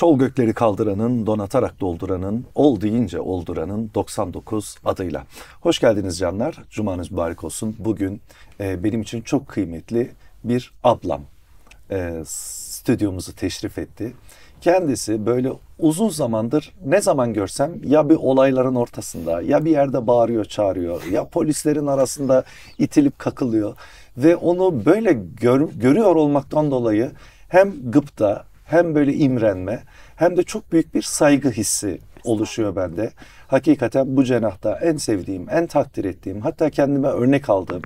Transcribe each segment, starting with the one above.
Şol gökleri kaldıranın, donatarak dolduranın, ol deyince olduranın 99 adıyla. Hoş geldiniz canlar. Cumanız mübarek olsun. Bugün e, benim için çok kıymetli bir ablam e, stüdyomuzu teşrif etti. Kendisi böyle uzun zamandır ne zaman görsem ya bir olayların ortasında ya bir yerde bağırıyor çağırıyor ya polislerin arasında itilip kakılıyor ve onu böyle gör, görüyor olmaktan dolayı hem gıpta hem böyle imrenme hem de çok büyük bir saygı hissi oluşuyor bende hakikaten bu cenahta en sevdiğim, en takdir ettiğim, hatta kendime örnek aldığım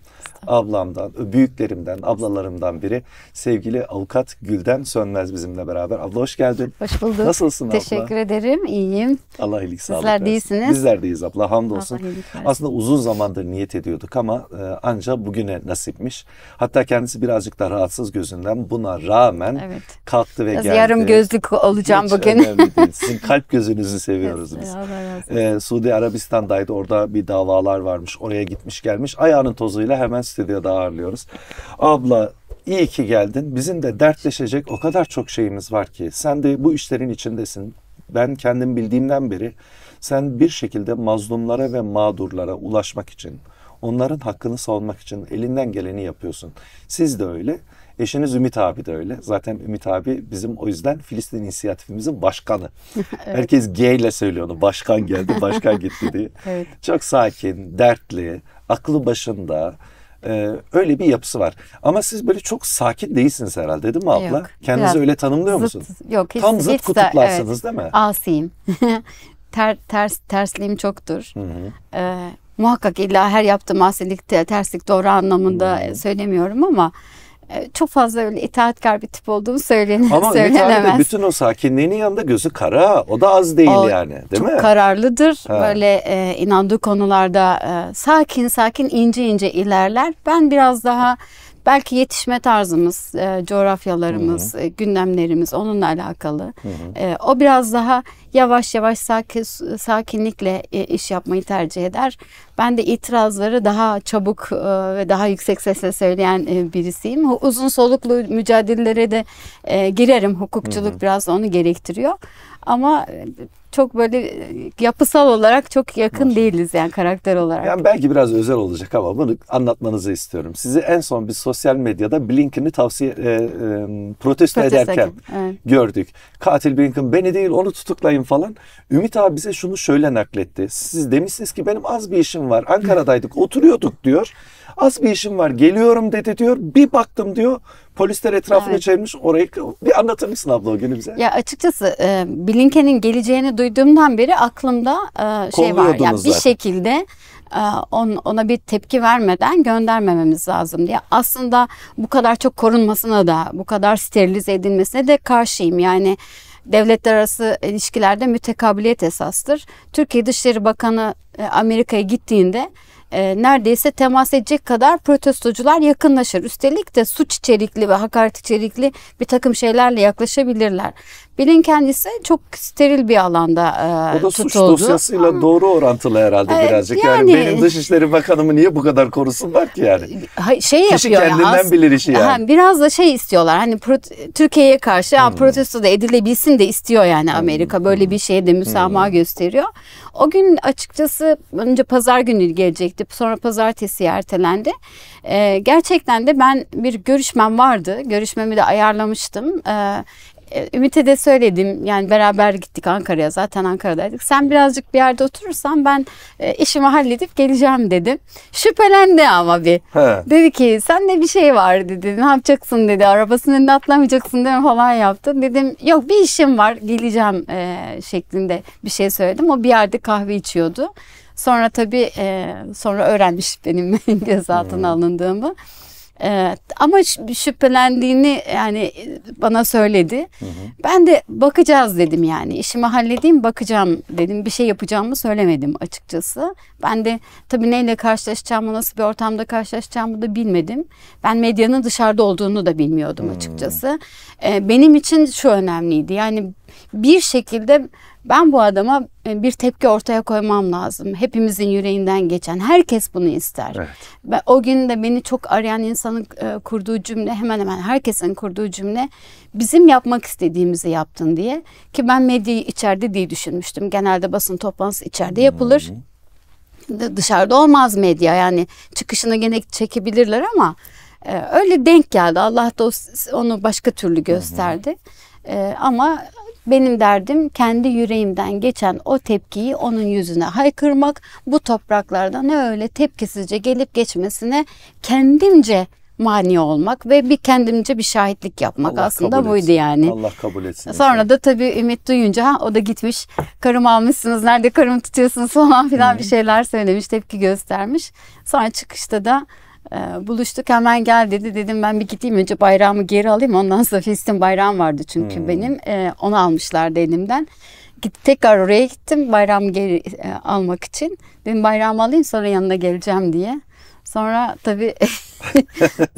ablamdan, büyüklerimden, ablalarımdan biri sevgili avukat Gülden Sönmez bizimle beraber. Abla hoş geldin. Hoş bulduk. Nasılsın Teşekkür abla? Teşekkür ederim. İyiyim. Allah iyilik sağlık. Sizler değilsiniz. Bizler deyiz abla. Hamdolsun. Aslında uzun zamandır niyet ediyorduk ama e, anca bugüne nasipmiş. Hatta kendisi birazcık da rahatsız gözünden buna rağmen evet. kalktı ve Biraz geldi. Yarım gözlük olacağım Hiç bugün. önemli Sizin kalp gözünüzü seviyoruz biz. Allah e, Suudi Arabistan'daydı. Orada bir davalar varmış. Oraya gitmiş gelmiş. Ayağının tozuyla hemen stüdyoda ağırlıyoruz. Abla iyi ki geldin. Bizim de dertleşecek o kadar çok şeyimiz var ki. Sen de bu işlerin içindesin. Ben kendim bildiğimden beri sen bir şekilde mazlumlara ve mağdurlara ulaşmak için, onların hakkını savunmak için elinden geleni yapıyorsun. Siz de öyle. Eşiniz Ümit abi de öyle. Zaten Ümit abi bizim o yüzden Filistin inisiyatifimizin başkanı. evet. Herkes G ile söylüyor onu. Başkan geldi, başkan gitti diye. evet. Çok sakin, dertli, aklı başında. Ee, öyle bir yapısı var. Ama siz böyle çok sakin değilsiniz herhalde değil mi abla? Yok, Kendinizi öyle tanımlıyor zıt, musun? Yok. Hiç, Tam zıt hiç kutuplarsanız de, evet, değil mi? Asiyim. Ter, ters tersliğim çoktur. Ee, muhakkak illa her yaptığım asilikte terslik doğru anlamında hı. söylemiyorum ama ee, çok fazla öyle itaatkar bir tip olduğunu söylenemez. Ama söylenemez. bütün o sakinliğinin yanında gözü kara. O da az değil o yani değil çok mi? kararlıdır. Ha. Böyle e, inandığı konularda e, sakin sakin ince ince ilerler. Ben biraz daha belki yetişme tarzımız, e, coğrafyalarımız, Hı-hı. E, gündemlerimiz onunla alakalı. Hı-hı. E, o biraz daha yavaş yavaş sakin, sakinlikle e, iş yapmayı tercih eder. Ben de itirazları daha çabuk e, ve daha yüksek sesle söyleyen e, birisiyim. Uzun soluklu mücadelelere de girerim. Hukukçuluk hı hı. biraz onu gerektiriyor. Ama çok böyle yapısal olarak çok yakın Var. değiliz yani karakter olarak. Yani belki biraz özel olacak ama bunu anlatmanızı istiyorum. Sizi en son bir sosyal medyada Blinken'i tavsiye e, e, protesto, protesto ederken evet. gördük. Katil Blinken beni değil onu tutuklayın gideyim falan. Ümit abi bize şunu şöyle nakletti. Siz demişsiniz ki benim az bir işim var. Ankara'daydık oturuyorduk diyor. Az bir işim var geliyorum dedi diyor. Bir baktım diyor polisler etrafını evet. çevirmiş orayı. Bir anlatır mısın abla o günü bize? Ya açıkçası e, Blinken'in geleceğini duyduğumdan beri aklımda e, şey var. Yani zaten. bir şekilde e, ona bir tepki vermeden göndermememiz lazım diye. Aslında bu kadar çok korunmasına da, bu kadar sterilize edilmesine de karşıyım. Yani devletler arası ilişkilerde mütekabiliyet esastır. Türkiye Dışişleri Bakanı e, Amerika'ya gittiğinde e, neredeyse temas edecek kadar protestocular yakınlaşır. Üstelik de suç içerikli ve hakaret içerikli bir takım şeylerle yaklaşabilirler. Bilin kendisi çok steril bir alanda e, tutuldu. O da suç tutuldu. dosyasıyla Ama, doğru orantılı herhalde e, birazcık. Yani, yani benim Dışişleri Bakanımı niye bu kadar korusunlar ki yani? Şey yapıyor. kendinden yani, bilir işi yani. yani. Biraz da şey istiyorlar hani Türkiye'ye karşı hmm. protesto da edilebilsin de istiyor yani hmm. Amerika. Hmm. Böyle bir şeye de hmm. müsamaha hmm. gösteriyor. O gün açıkçası önce pazar günü gelecekti. Sonra pazartesi ertelendi. E, gerçekten de ben bir görüşmem vardı. Görüşmemi de ayarlamıştım. E, e, Ümit'e de söyledim. Yani beraber gittik Ankara'ya. Zaten Ankara'daydık. Sen birazcık bir yerde oturursan ben e, işimi halledip geleceğim dedim. Şüphelendi ama bir. He. Dedi ki sen de bir şey var dedi. Ne yapacaksın dedi. Arabasının önünde atlamayacaksın değil falan yaptı. Dedim yok bir işim var geleceğim e, şeklinde bir şey söyledim. O bir yerde kahve içiyordu. Sonra tabii e, sonra öğrenmiş benim gözaltına hmm. alındığımı. Ee, ama şüphelendiğini yani bana söyledi. Hı hı. Ben de bakacağız dedim yani. İşimi halledeyim bakacağım dedim. Bir şey yapacağımı söylemedim açıkçası. Ben de tabii neyle karşılaşacağımı, nasıl bir ortamda karşılaşacağımı da bilmedim. Ben medyanın dışarıda olduğunu da bilmiyordum hmm. açıkçası. Ee, benim için şu önemliydi. Yani bir şekilde ben bu adama e, bir tepki ortaya koymam lazım. Hepimizin yüreğinden geçen. Herkes bunu ister. Evet. Ve o gün de beni çok arayan insanın e, kurduğu cümle hemen hemen herkesin kurduğu cümle bizim yapmak istediğimizi yaptın diye. Ki ben medyayı içeride diye düşünmüştüm. Genelde basın toplantısı içeride yapılır. Hmm dışarıda olmaz medya yani çıkışını gene çekebilirler ama e, öyle denk geldi Allah da onu başka türlü gösterdi e, ama benim derdim kendi yüreğimden geçen o tepkiyi onun yüzüne haykırmak. Bu topraklarda ne öyle tepkisizce gelip geçmesine kendimce mani olmak ve bir kendimce bir şahitlik yapmak Allah aslında buydu etsin. yani. Allah kabul etsin. Sonra da tabii Ümit duyunca ha, o da gitmiş. Karım almışsınız nerede karım tutuyorsunuz falan filan hı bir şeyler söylemiş tepki göstermiş. Sonra çıkışta da ee, buluştuk hemen gel dedi. Dedim ben bir gideyim önce bayrağımı geri alayım. Ondan sonra Filistin bayrağım vardı çünkü hmm. benim. Ee, onu almışlardı elimden. Git, tekrar oraya gittim bayram geri e, almak için. Dedim bayrağımı alayım sonra yanına geleceğim diye. Sonra tabii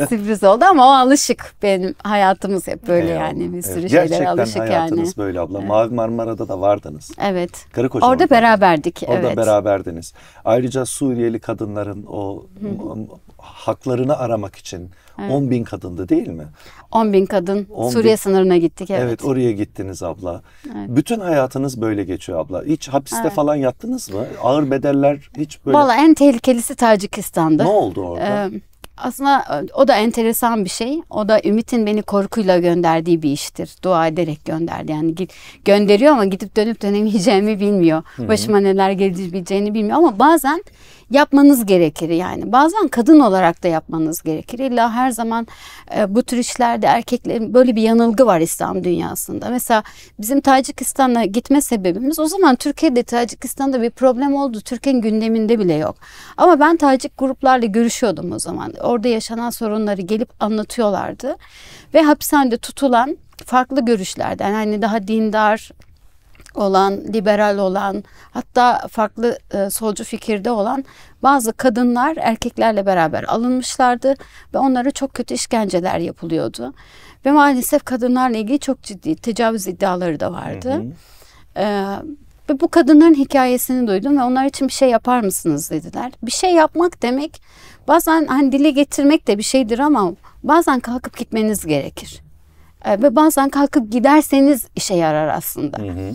sürpriz oldu ama o alışık. Benim hayatımız hep böyle evet. yani bir sürü evet. şeylere alışık yani. Gerçekten hayatınız böyle abla. Evet. Mavi Marmara'da da vardınız. Evet. Karakoçam. Orada beraberdik. Orada evet. beraberdiniz. Ayrıca Suriyeli kadınların o haklarını aramak için Evet. 10 bin kadındı değil mi? 10 bin kadın 10 Suriye bin... sınırına gittik. Evet. evet oraya gittiniz abla. Evet. Bütün hayatınız böyle geçiyor abla. Hiç hapiste evet. falan yattınız mı? Ağır bedeller hiç böyle. Valla en tehlikelisi Tacikistan'dı. Ne oldu orada? Ee, aslında e, o da enteresan bir şey. O da Ümit'in beni korkuyla gönderdiği bir iştir. Dua ederek gönderdi. Yani git, gönderiyor ama gidip dönüp dönemeyeceğimi bilmiyor. Hı-hı. Başıma neler gelebileceğini bilmiyor. Ama bazen yapmanız gerekir yani. Bazen kadın olarak da yapmanız gerekir. İlla her zaman e, bu tür işlerde erkeklerin böyle bir yanılgı var İslam dünyasında. Mesela bizim Tacikistan'a gitme sebebimiz o zaman Türkiye'de Tacikistan'da bir problem oldu. Türkiye'nin gündeminde bile yok. Ama ben Tacik gruplarla görüşüyordum o zaman. Orada yaşanan sorunları gelip anlatıyorlardı. Ve hapishanede tutulan farklı görüşlerden hani daha dindar, olan, liberal olan, hatta farklı e, solcu fikirde olan bazı kadınlar erkeklerle beraber alınmışlardı ve onlara çok kötü işkenceler yapılıyordu. Ve maalesef kadınlarla ilgili çok ciddi tecavüz iddiaları da vardı. Ee, ve bu kadınların hikayesini duydum ve onlar için bir şey yapar mısınız dediler. Bir şey yapmak demek bazen hani dile getirmek de bir şeydir ama bazen kalkıp gitmeniz gerekir. E, ve bazen kalkıp giderseniz işe yarar aslında. Hı hı.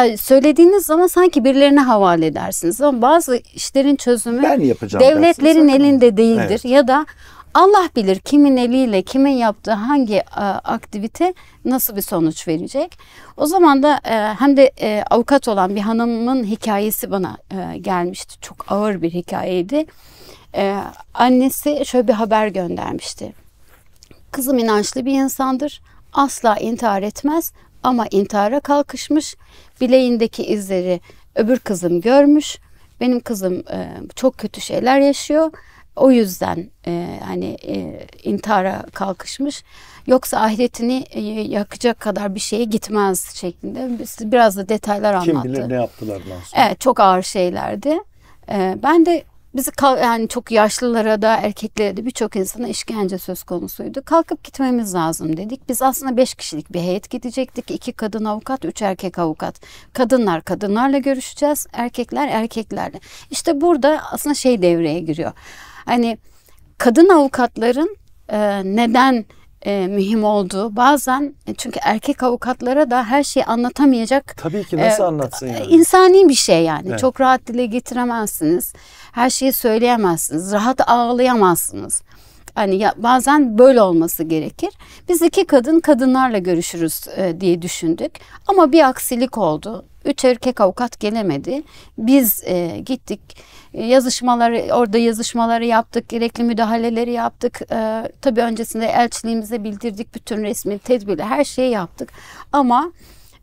Ee, söylediğiniz zaman sanki birilerine havale edersiniz. Ama bazı işlerin çözümü ben devletlerin elinde değildir. Evet. Ya da Allah bilir kimin eliyle kimin yaptığı hangi e, aktivite nasıl bir sonuç verecek. O zaman da e, hem de e, avukat olan bir hanımın hikayesi bana gelmişti. Çok ağır bir hikayeydi. annesi şöyle bir haber göndermişti Kızım inançlı bir insandır. Asla intihar etmez ama intihara kalkışmış. Bileğindeki izleri öbür kızım görmüş. Benim kızım e, çok kötü şeyler yaşıyor. O yüzden e, hani e, intihara kalkışmış. Yoksa ahiretini e, yakacak kadar bir şeye gitmez şeklinde. Biraz da detaylar anlattı. Kim bilir ne yaptılar lan sonra. Evet çok ağır şeylerdi. E, ben de Bizi yani çok yaşlılara da erkeklere de birçok insana işkence söz konusuydu. Kalkıp gitmemiz lazım dedik. Biz aslında beş kişilik bir heyet gidecektik. İki kadın avukat, üç erkek avukat. Kadınlar kadınlarla görüşeceğiz, erkekler erkeklerle. İşte burada aslında şey devreye giriyor. Hani kadın avukatların neden e, mühim oldu. Bazen e, çünkü erkek avukatlara da her şeyi anlatamayacak. Tabii ki e, nasıl e, anlatsın yani? İnsani bir şey yani. Evet. Çok rahat dile getiremezsiniz. Her şeyi söyleyemezsiniz. Rahat ağlayamazsınız. Hani ya, bazen böyle olması gerekir. Biz iki kadın kadınlarla görüşürüz e, diye düşündük. Ama bir aksilik oldu. Üç erkek avukat gelemedi. Biz e, gittik yazışmaları orada yazışmaları yaptık, gerekli müdahaleleri yaptık. E, tabii öncesinde elçiliğimize bildirdik bütün resmi tedbirle her şeyi yaptık. Ama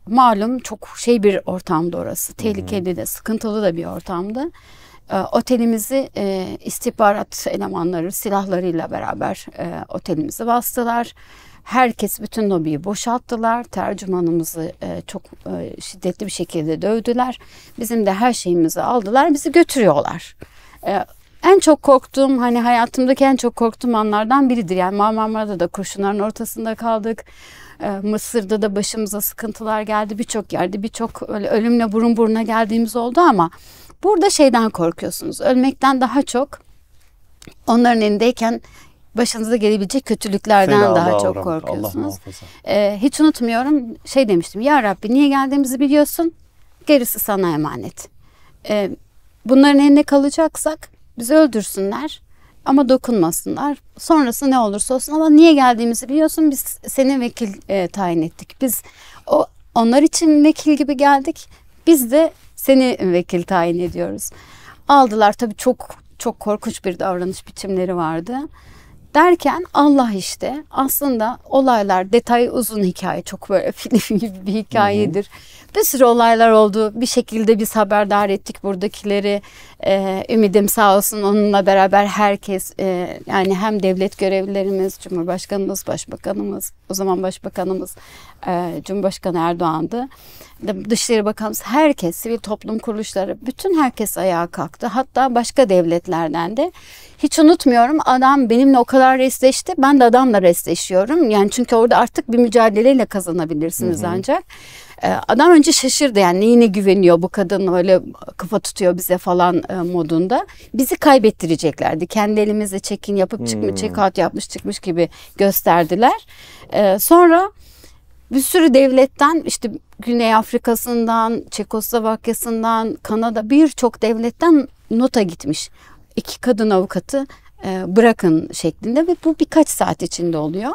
malum çok şey bir ortamdı orası. Tehlikeli de, sıkıntılı da bir ortamdı. E, otelimizi e, istihbarat elemanları silahlarıyla beraber e, otelimizi bastılar. Herkes bütün lobiyi boşalttılar. Tercümanımızı e, çok e, şiddetli bir şekilde dövdüler. Bizim de her şeyimizi aldılar. Bizi götürüyorlar. E, en çok korktuğum hani hayatımdaki en çok korktuğum anlardan biridir. Yani Marmara'da da kurşunların ortasında kaldık. E, Mısır'da da başımıza sıkıntılar geldi. Birçok yerde birçok ölümle burun buruna geldiğimiz oldu ama burada şeyden korkuyorsunuz. Ölmekten daha çok onların elindeyken başınıza gelebilecek kötülüklerden Fena daha çok uğramak. korkuyorsunuz. Ee, hiç unutmuyorum şey demiştim ya Rabbi niye geldiğimizi biliyorsun gerisi sana emanet. Ee, bunların eline kalacaksak bizi öldürsünler ama dokunmasınlar. Sonrası ne olursa olsun ama niye geldiğimizi biliyorsun biz seni vekil e, tayin ettik. Biz o onlar için vekil gibi geldik biz de seni vekil tayin ediyoruz. Aldılar tabii çok çok korkunç bir davranış biçimleri vardı. Derken Allah işte aslında olaylar detay uzun hikaye çok böyle film gibi bir hikayedir. Hı-hı. Bir sürü olaylar oldu bir şekilde biz haberdar ettik buradakileri. Ee, ümidim sağ olsun onunla beraber herkes e, yani hem devlet görevlilerimiz, Cumhurbaşkanımız, Başbakanımız, o zaman Başbakanımız e, Cumhurbaşkanı Erdoğan'dı. Dışişleri Bakanımız herkes, sivil toplum kuruluşları, bütün herkes ayağa kalktı. Hatta başka devletlerden de. Hiç unutmuyorum adam benimle o kadar resleşti. Ben de adamla resleşiyorum. Yani çünkü orada artık bir mücadeleyle kazanabilirsiniz hı hı. ancak. Ee, adam önce şaşırdı yani neyine güveniyor bu kadın öyle kafa tutuyor bize falan e, modunda. Bizi kaybettireceklerdi. Kendi elimizle çekin yapıp çıkmış, hmm. check out yapmış çıkmış gibi gösterdiler. Ee, sonra bir sürü devletten işte Güney Afrika'sından, Çekoslovakya'sından, Kanada birçok devletten nota gitmiş. İki kadın avukatı e, bırakın şeklinde ve bu birkaç saat içinde oluyor.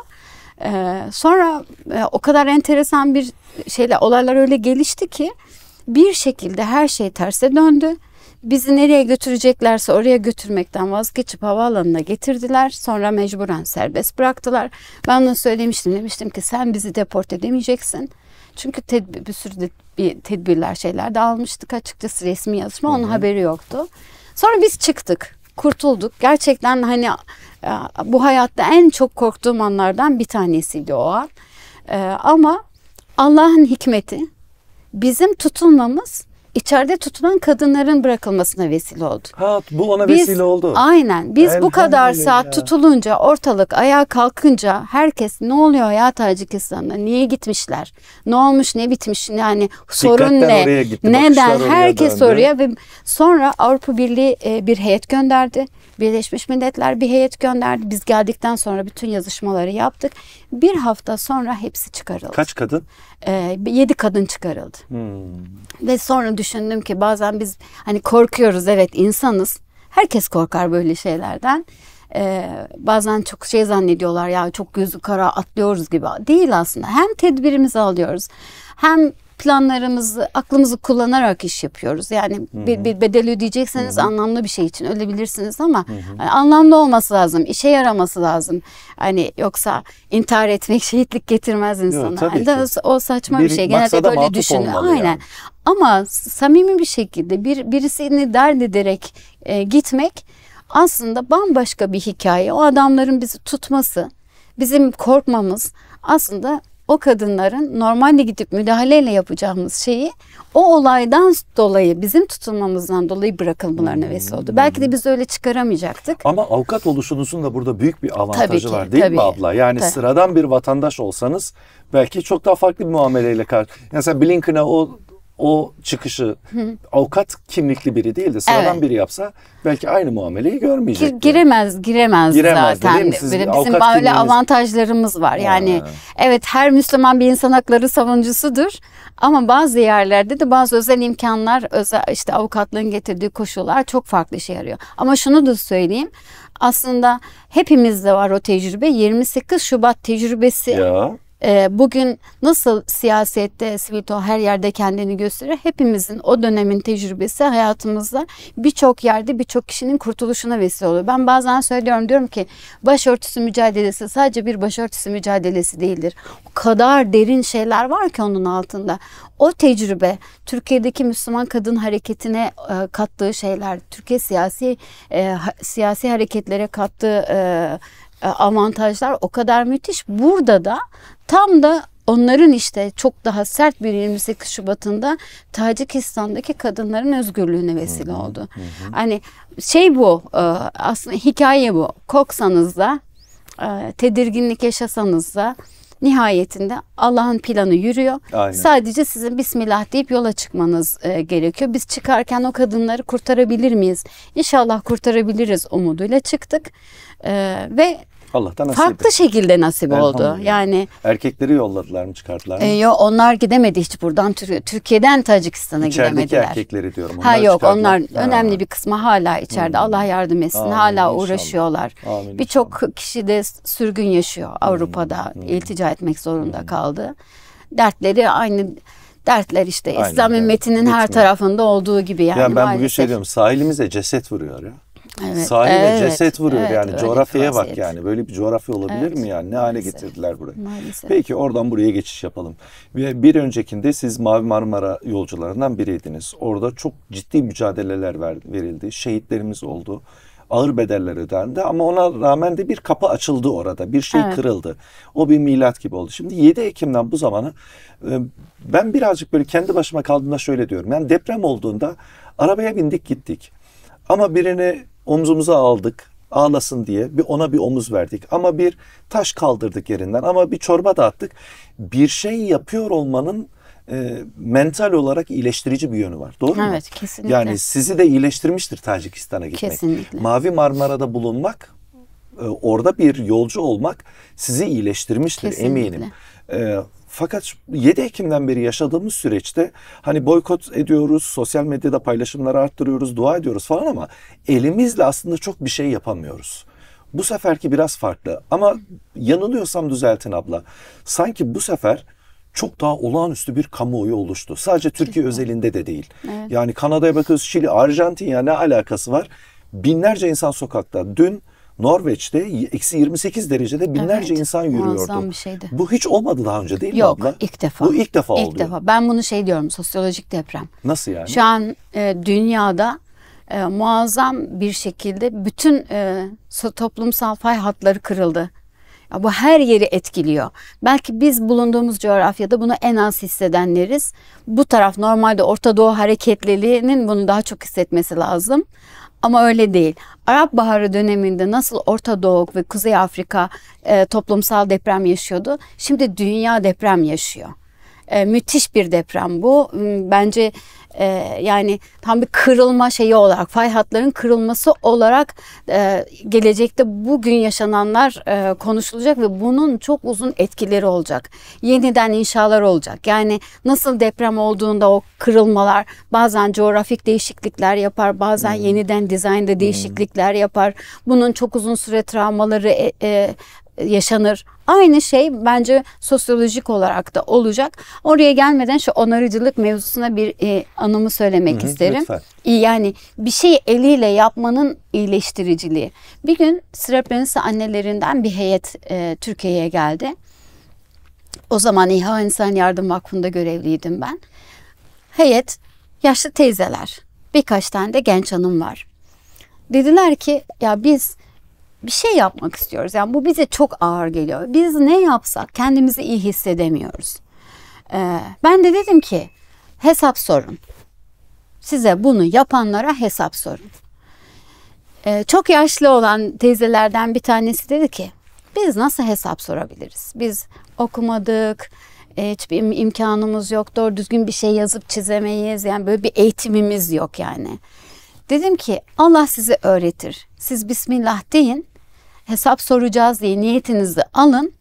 E, sonra e, o kadar enteresan bir şeyle olaylar öyle gelişti ki bir şekilde her şey terse döndü Bizi nereye götüreceklerse oraya götürmekten vazgeçip havaalanına getirdiler. Sonra mecburen serbest bıraktılar. Ben de söylemiştim. Demiştim ki sen bizi deport edemeyeceksin. Çünkü tedbir, bir sürü de, bir tedbirler şeyler de almıştık açıkçası resmi yazışma. Onun Hı-hı. haberi yoktu. Sonra biz çıktık. Kurtulduk. Gerçekten hani bu hayatta en çok korktuğum anlardan bir tanesiydi o an. Ee, ama Allah'ın hikmeti bizim tutulmamız içeride tutulan kadınların bırakılmasına vesile oldu. Ha bu ona biz, vesile oldu. Aynen. Biz bu kadar saat tutulunca ortalık ayağa kalkınca herkes ne oluyor ya Tacikistan'da? Niye gitmişler? Ne olmuş, ne bitmiş? Yani sorun Dikkatten ne? Gitti, Neden? Herkes döndü. oraya ve sonra Avrupa Birliği e, bir heyet gönderdi Birleşmiş Milletler bir heyet gönderdi. Biz geldikten sonra bütün yazışmaları yaptık. Bir hafta sonra hepsi çıkarıldı. Kaç kadın? Ee, yedi kadın çıkarıldı. Hmm. Ve sonra düşündüm ki bazen biz hani korkuyoruz evet insanız. Herkes korkar böyle şeylerden. Ee, bazen çok şey zannediyorlar ya çok gözü kara atlıyoruz gibi. Değil aslında. Hem tedbirimizi alıyoruz hem planlarımızı, aklımızı kullanarak iş yapıyoruz. Yani Hı-hı. bir, bir bedel ödeyecekseniz Hı-hı. anlamlı bir şey için ölebilirsiniz ama yani e, anlamlı olması lazım, işe yaraması lazım. Hani yoksa intihar etmek şehitlik getirmez insana. Yok, yani da, o saçma bir, bir şey. Genelde böyle düşünün. Aynen. Yani. Ama samimi bir şekilde bir birisini dert ederek e, gitmek aslında bambaşka bir hikaye. O adamların bizi tutması, bizim korkmamız aslında o kadınların normalde gidip müdahaleyle yapacağımız şeyi o olaydan dolayı bizim tutulmamızdan dolayı bırakılmalarına hmm. vesile oldu. Belki de biz öyle çıkaramayacaktık. Ama avukat oluşunuzun da burada büyük bir avantajı ki, var değil tabii. mi abla? Yani tabii. sıradan bir vatandaş olsanız belki çok daha farklı bir muameleyle karşı. Yani sen Blinken'a o o çıkışı avukat kimlikli biri değil de sıradan evet. biri yapsa belki aynı muameleyi görmeyecek. Giremez, giremez, giremez zaten. Değil mi? Bizim böyle kimliğiniz... avantajlarımız var. Yani ha. evet her Müslüman bir insan hakları savuncusudur ama bazı yerlerde de bazı özel imkanlar, özel işte avukatlığın getirdiği koşullar çok farklı işe yarıyor. Ama şunu da söyleyeyim. Aslında hepimizde var o tecrübe. 28 Şubat tecrübesi. Ya ee, bugün nasıl siyasette sivil toplum her yerde kendini gösteriyor. Hepimizin o dönemin tecrübesi hayatımızda birçok yerde birçok kişinin kurtuluşuna vesile oluyor. Ben bazen söylüyorum diyorum ki başörtüsü mücadelesi sadece bir başörtüsü mücadelesi değildir. O kadar derin şeyler var ki onun altında. O tecrübe Türkiye'deki Müslüman kadın hareketine e, kattığı şeyler, Türkiye siyasi e, siyasi hareketlere kattığı e, e, avantajlar o kadar müthiş. Burada da tam da onların işte çok daha sert bir 28 Şubat'ında Tacikistan'daki kadınların özgürlüğüne vesile oldu. Hı Hani şey bu e, aslında hikaye bu. Koksanız da e, tedirginlik yaşasanız da nihayetinde Allah'ın planı yürüyor. Aynen. Sadece sizin bismillah deyip yola çıkmanız e, gerekiyor. Biz çıkarken o kadınları kurtarabilir miyiz? İnşallah kurtarabiliriz umuduyla çıktık. E, ve Allah'tan nasip Farklı etti. şekilde nasip oldu. Yani erkekleri yolladılar mı çıkarttılar mı? E, yok onlar gidemedi hiç buradan Türkiye'den Tacikistan'a İçerideki gidemediler. İçerideki erkekleri diyorum. Onlar ha yok onlar ha. önemli bir kısmı hala içeride. Hmm. Allah yardım etsin. Amin, hala inşallah. uğraşıyorlar. Birçok kişi de sürgün yaşıyor hmm, Avrupa'da. Hmm. İltica etmek zorunda hmm. kaldı. Dertleri aynı dertler işte. İslam evet. ümmetinin Metinin. her tarafında olduğu gibi yani. Yani ben maalesef. bugün söylüyorum sahilimize ceset vuruyor ya. Evet, Sahile evet, ceset vuruyor evet, yani coğrafyaya bak yani. Böyle bir coğrafya olabilir evet, mi yani? Ne maalesef, hale getirdiler burayı? Maalesef. Peki oradan buraya geçiş yapalım. Bir, öncekinde siz Mavi Marmara yolcularından biriydiniz. Orada çok ciddi mücadeleler verildi. Şehitlerimiz oldu ağır bedeller ödendi ama ona rağmen de bir kapı açıldı orada. Bir şey evet. kırıldı. O bir milat gibi oldu. Şimdi 7 Ekim'den bu zamana e, ben birazcık böyle kendi başıma kaldığımda şöyle diyorum. Yani deprem olduğunda arabaya bindik gittik. Ama birini omzumuza aldık ağlasın diye bir ona bir omuz verdik ama bir taş kaldırdık yerinden ama bir çorba dağıttık. Bir şey yapıyor olmanın e, mental olarak iyileştirici bir yönü var. Doğru evet, mu? Evet kesinlikle. Yani sizi de iyileştirmiştir Tacikistan'a gitmek. Kesinlikle. Mavi Marmara'da bulunmak, e, orada bir yolcu olmak sizi iyileştirmiştir kesinlikle. eminim. E, fakat 7 Ekim'den beri yaşadığımız süreçte hani boykot ediyoruz, sosyal medyada paylaşımları arttırıyoruz, dua ediyoruz falan ama elimizle aslında çok bir şey yapamıyoruz. Bu seferki biraz farklı ama yanılıyorsam düzeltin abla. Sanki bu sefer çok daha olağanüstü bir kamuoyu oluştu. Sadece Türkiye özelinde de değil. Evet. Yani Kanada'ya bakıyoruz, Şili, Arjantin ya ne alakası var? Binlerce insan sokakta. Dün Norveç'te eksi 28 derecede binlerce evet, insan yürüyordu. bir şeydi. Bu hiç olmadı daha önce değil Yok, mi abla? Yok ilk defa. Bu ilk defa ilk oluyor. defa. Ben bunu şey diyorum sosyolojik deprem. Nasıl yani? Şu an e, dünyada e, muazzam bir şekilde bütün e, toplumsal fay hatları kırıldı. Bu her yeri etkiliyor. Belki biz bulunduğumuz coğrafyada bunu en az hissedenleriz. Bu taraf normalde Orta Doğu hareketliliğinin bunu daha çok hissetmesi lazım. Ama öyle değil. Arap Baharı döneminde nasıl Orta Doğu ve Kuzey Afrika e, toplumsal deprem yaşıyordu, şimdi dünya deprem yaşıyor. E, müthiş bir deprem bu. Hmm, bence e, yani tam bir kırılma şeyi olarak fay hatların kırılması olarak e, gelecekte bugün yaşananlar e, konuşulacak ve bunun çok uzun etkileri olacak. Yeniden inşalar olacak. Yani nasıl deprem olduğunda o kırılmalar bazen coğrafik değişiklikler yapar, bazen hmm. yeniden dizaynda hmm. değişiklikler yapar. Bunun çok uzun süre travmaları e, e, yaşanır. Aynı şey bence sosyolojik olarak da olacak. Oraya gelmeden şu onarıcılık mevzusuna bir e, anımı söylemek Hı -hı, isterim. Lütfen. Yani bir şeyi eliyle yapmanın iyileştiriciliği. Bir gün Srebrenica annelerinden bir heyet e, Türkiye'ye geldi. O zaman İHA İnsan Yardım Vakfı'nda görevliydim ben. Heyet yaşlı teyzeler, birkaç tane de genç hanım var. Dediler ki ya biz bir şey yapmak istiyoruz. Yani bu bize çok ağır geliyor. Biz ne yapsak kendimizi iyi hissedemiyoruz. Ee, ben de dedim ki hesap sorun. Size bunu yapanlara hesap sorun. Ee, çok yaşlı olan teyzelerden bir tanesi dedi ki biz nasıl hesap sorabiliriz? Biz okumadık, hiçbir imkanımız yok, doğru düzgün bir şey yazıp çizemeyiz. Yani böyle bir eğitimimiz yok yani. Dedim ki Allah sizi öğretir. Siz Bismillah deyin. Hesap soracağız diye niyetinizi alın.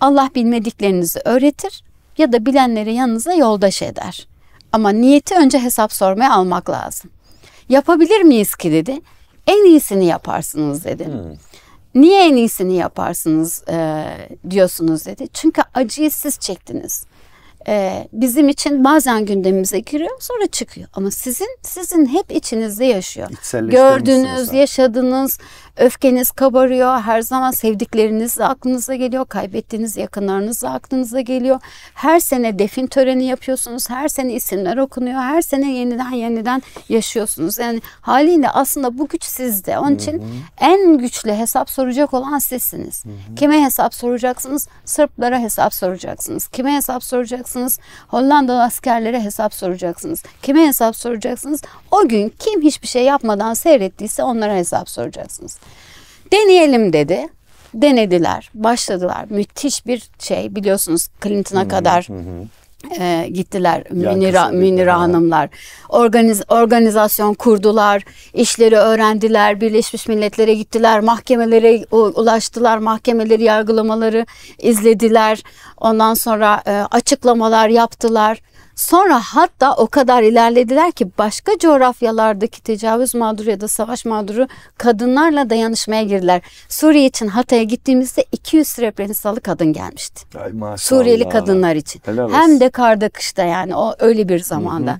Allah bilmediklerinizi öğretir ya da bilenleri yanınıza yoldaş eder. Ama niyeti önce hesap sormaya almak lazım. Yapabilir miyiz ki dedi. En iyisini yaparsınız dedi. Hmm. Niye en iyisini yaparsınız e, diyorsunuz dedi. Çünkü acıyı siz çektiniz e, bizim için bazen gündemimize giriyor sonra çıkıyor. Ama sizin sizin hep içinizde yaşıyor. Gördüğünüz, yaşadığınız. Öfkeniz kabarıyor. Her zaman sevdikleriniz de aklınıza geliyor. Kaybettiğiniz yakınlarınız da aklınıza geliyor. Her sene defin töreni yapıyorsunuz. Her sene isimler okunuyor. Her sene yeniden yeniden yaşıyorsunuz. Yani haliyle aslında bu güç sizde. Onun için hı hı. en güçlü hesap soracak olan sizsiniz. Hı hı. Kime hesap soracaksınız? Sırplara hesap soracaksınız. Kime hesap soracaksınız? Hollandalı askerlere hesap soracaksınız. Kime hesap soracaksınız? O gün kim hiçbir şey yapmadan seyrettiyse onlara hesap soracaksınız. Deneyelim dedi. Denediler, başladılar. Müthiş bir şey biliyorsunuz Clinton'a hmm, kadar hmm e, gittiler yani Münira, Münira Hanımlar. Organiz, organizasyon kurdular, işleri öğrendiler, Birleşmiş Milletler'e gittiler, mahkemelere ulaştılar, mahkemeleri yargılamaları izlediler. Ondan sonra e, açıklamalar yaptılar. Sonra hatta o kadar ilerlediler ki başka coğrafyalardaki tecavüz mağduru ya da savaş mağduru kadınlarla dayanışmaya girdiler. Suriye için Hatay'a gittiğimizde 200 Srebrenikalı kadın gelmişti. Ay maşallah. Suriyeli kadınlar için. Helal Hem de karda kışta yani o öyle bir zamanda. Hı hı.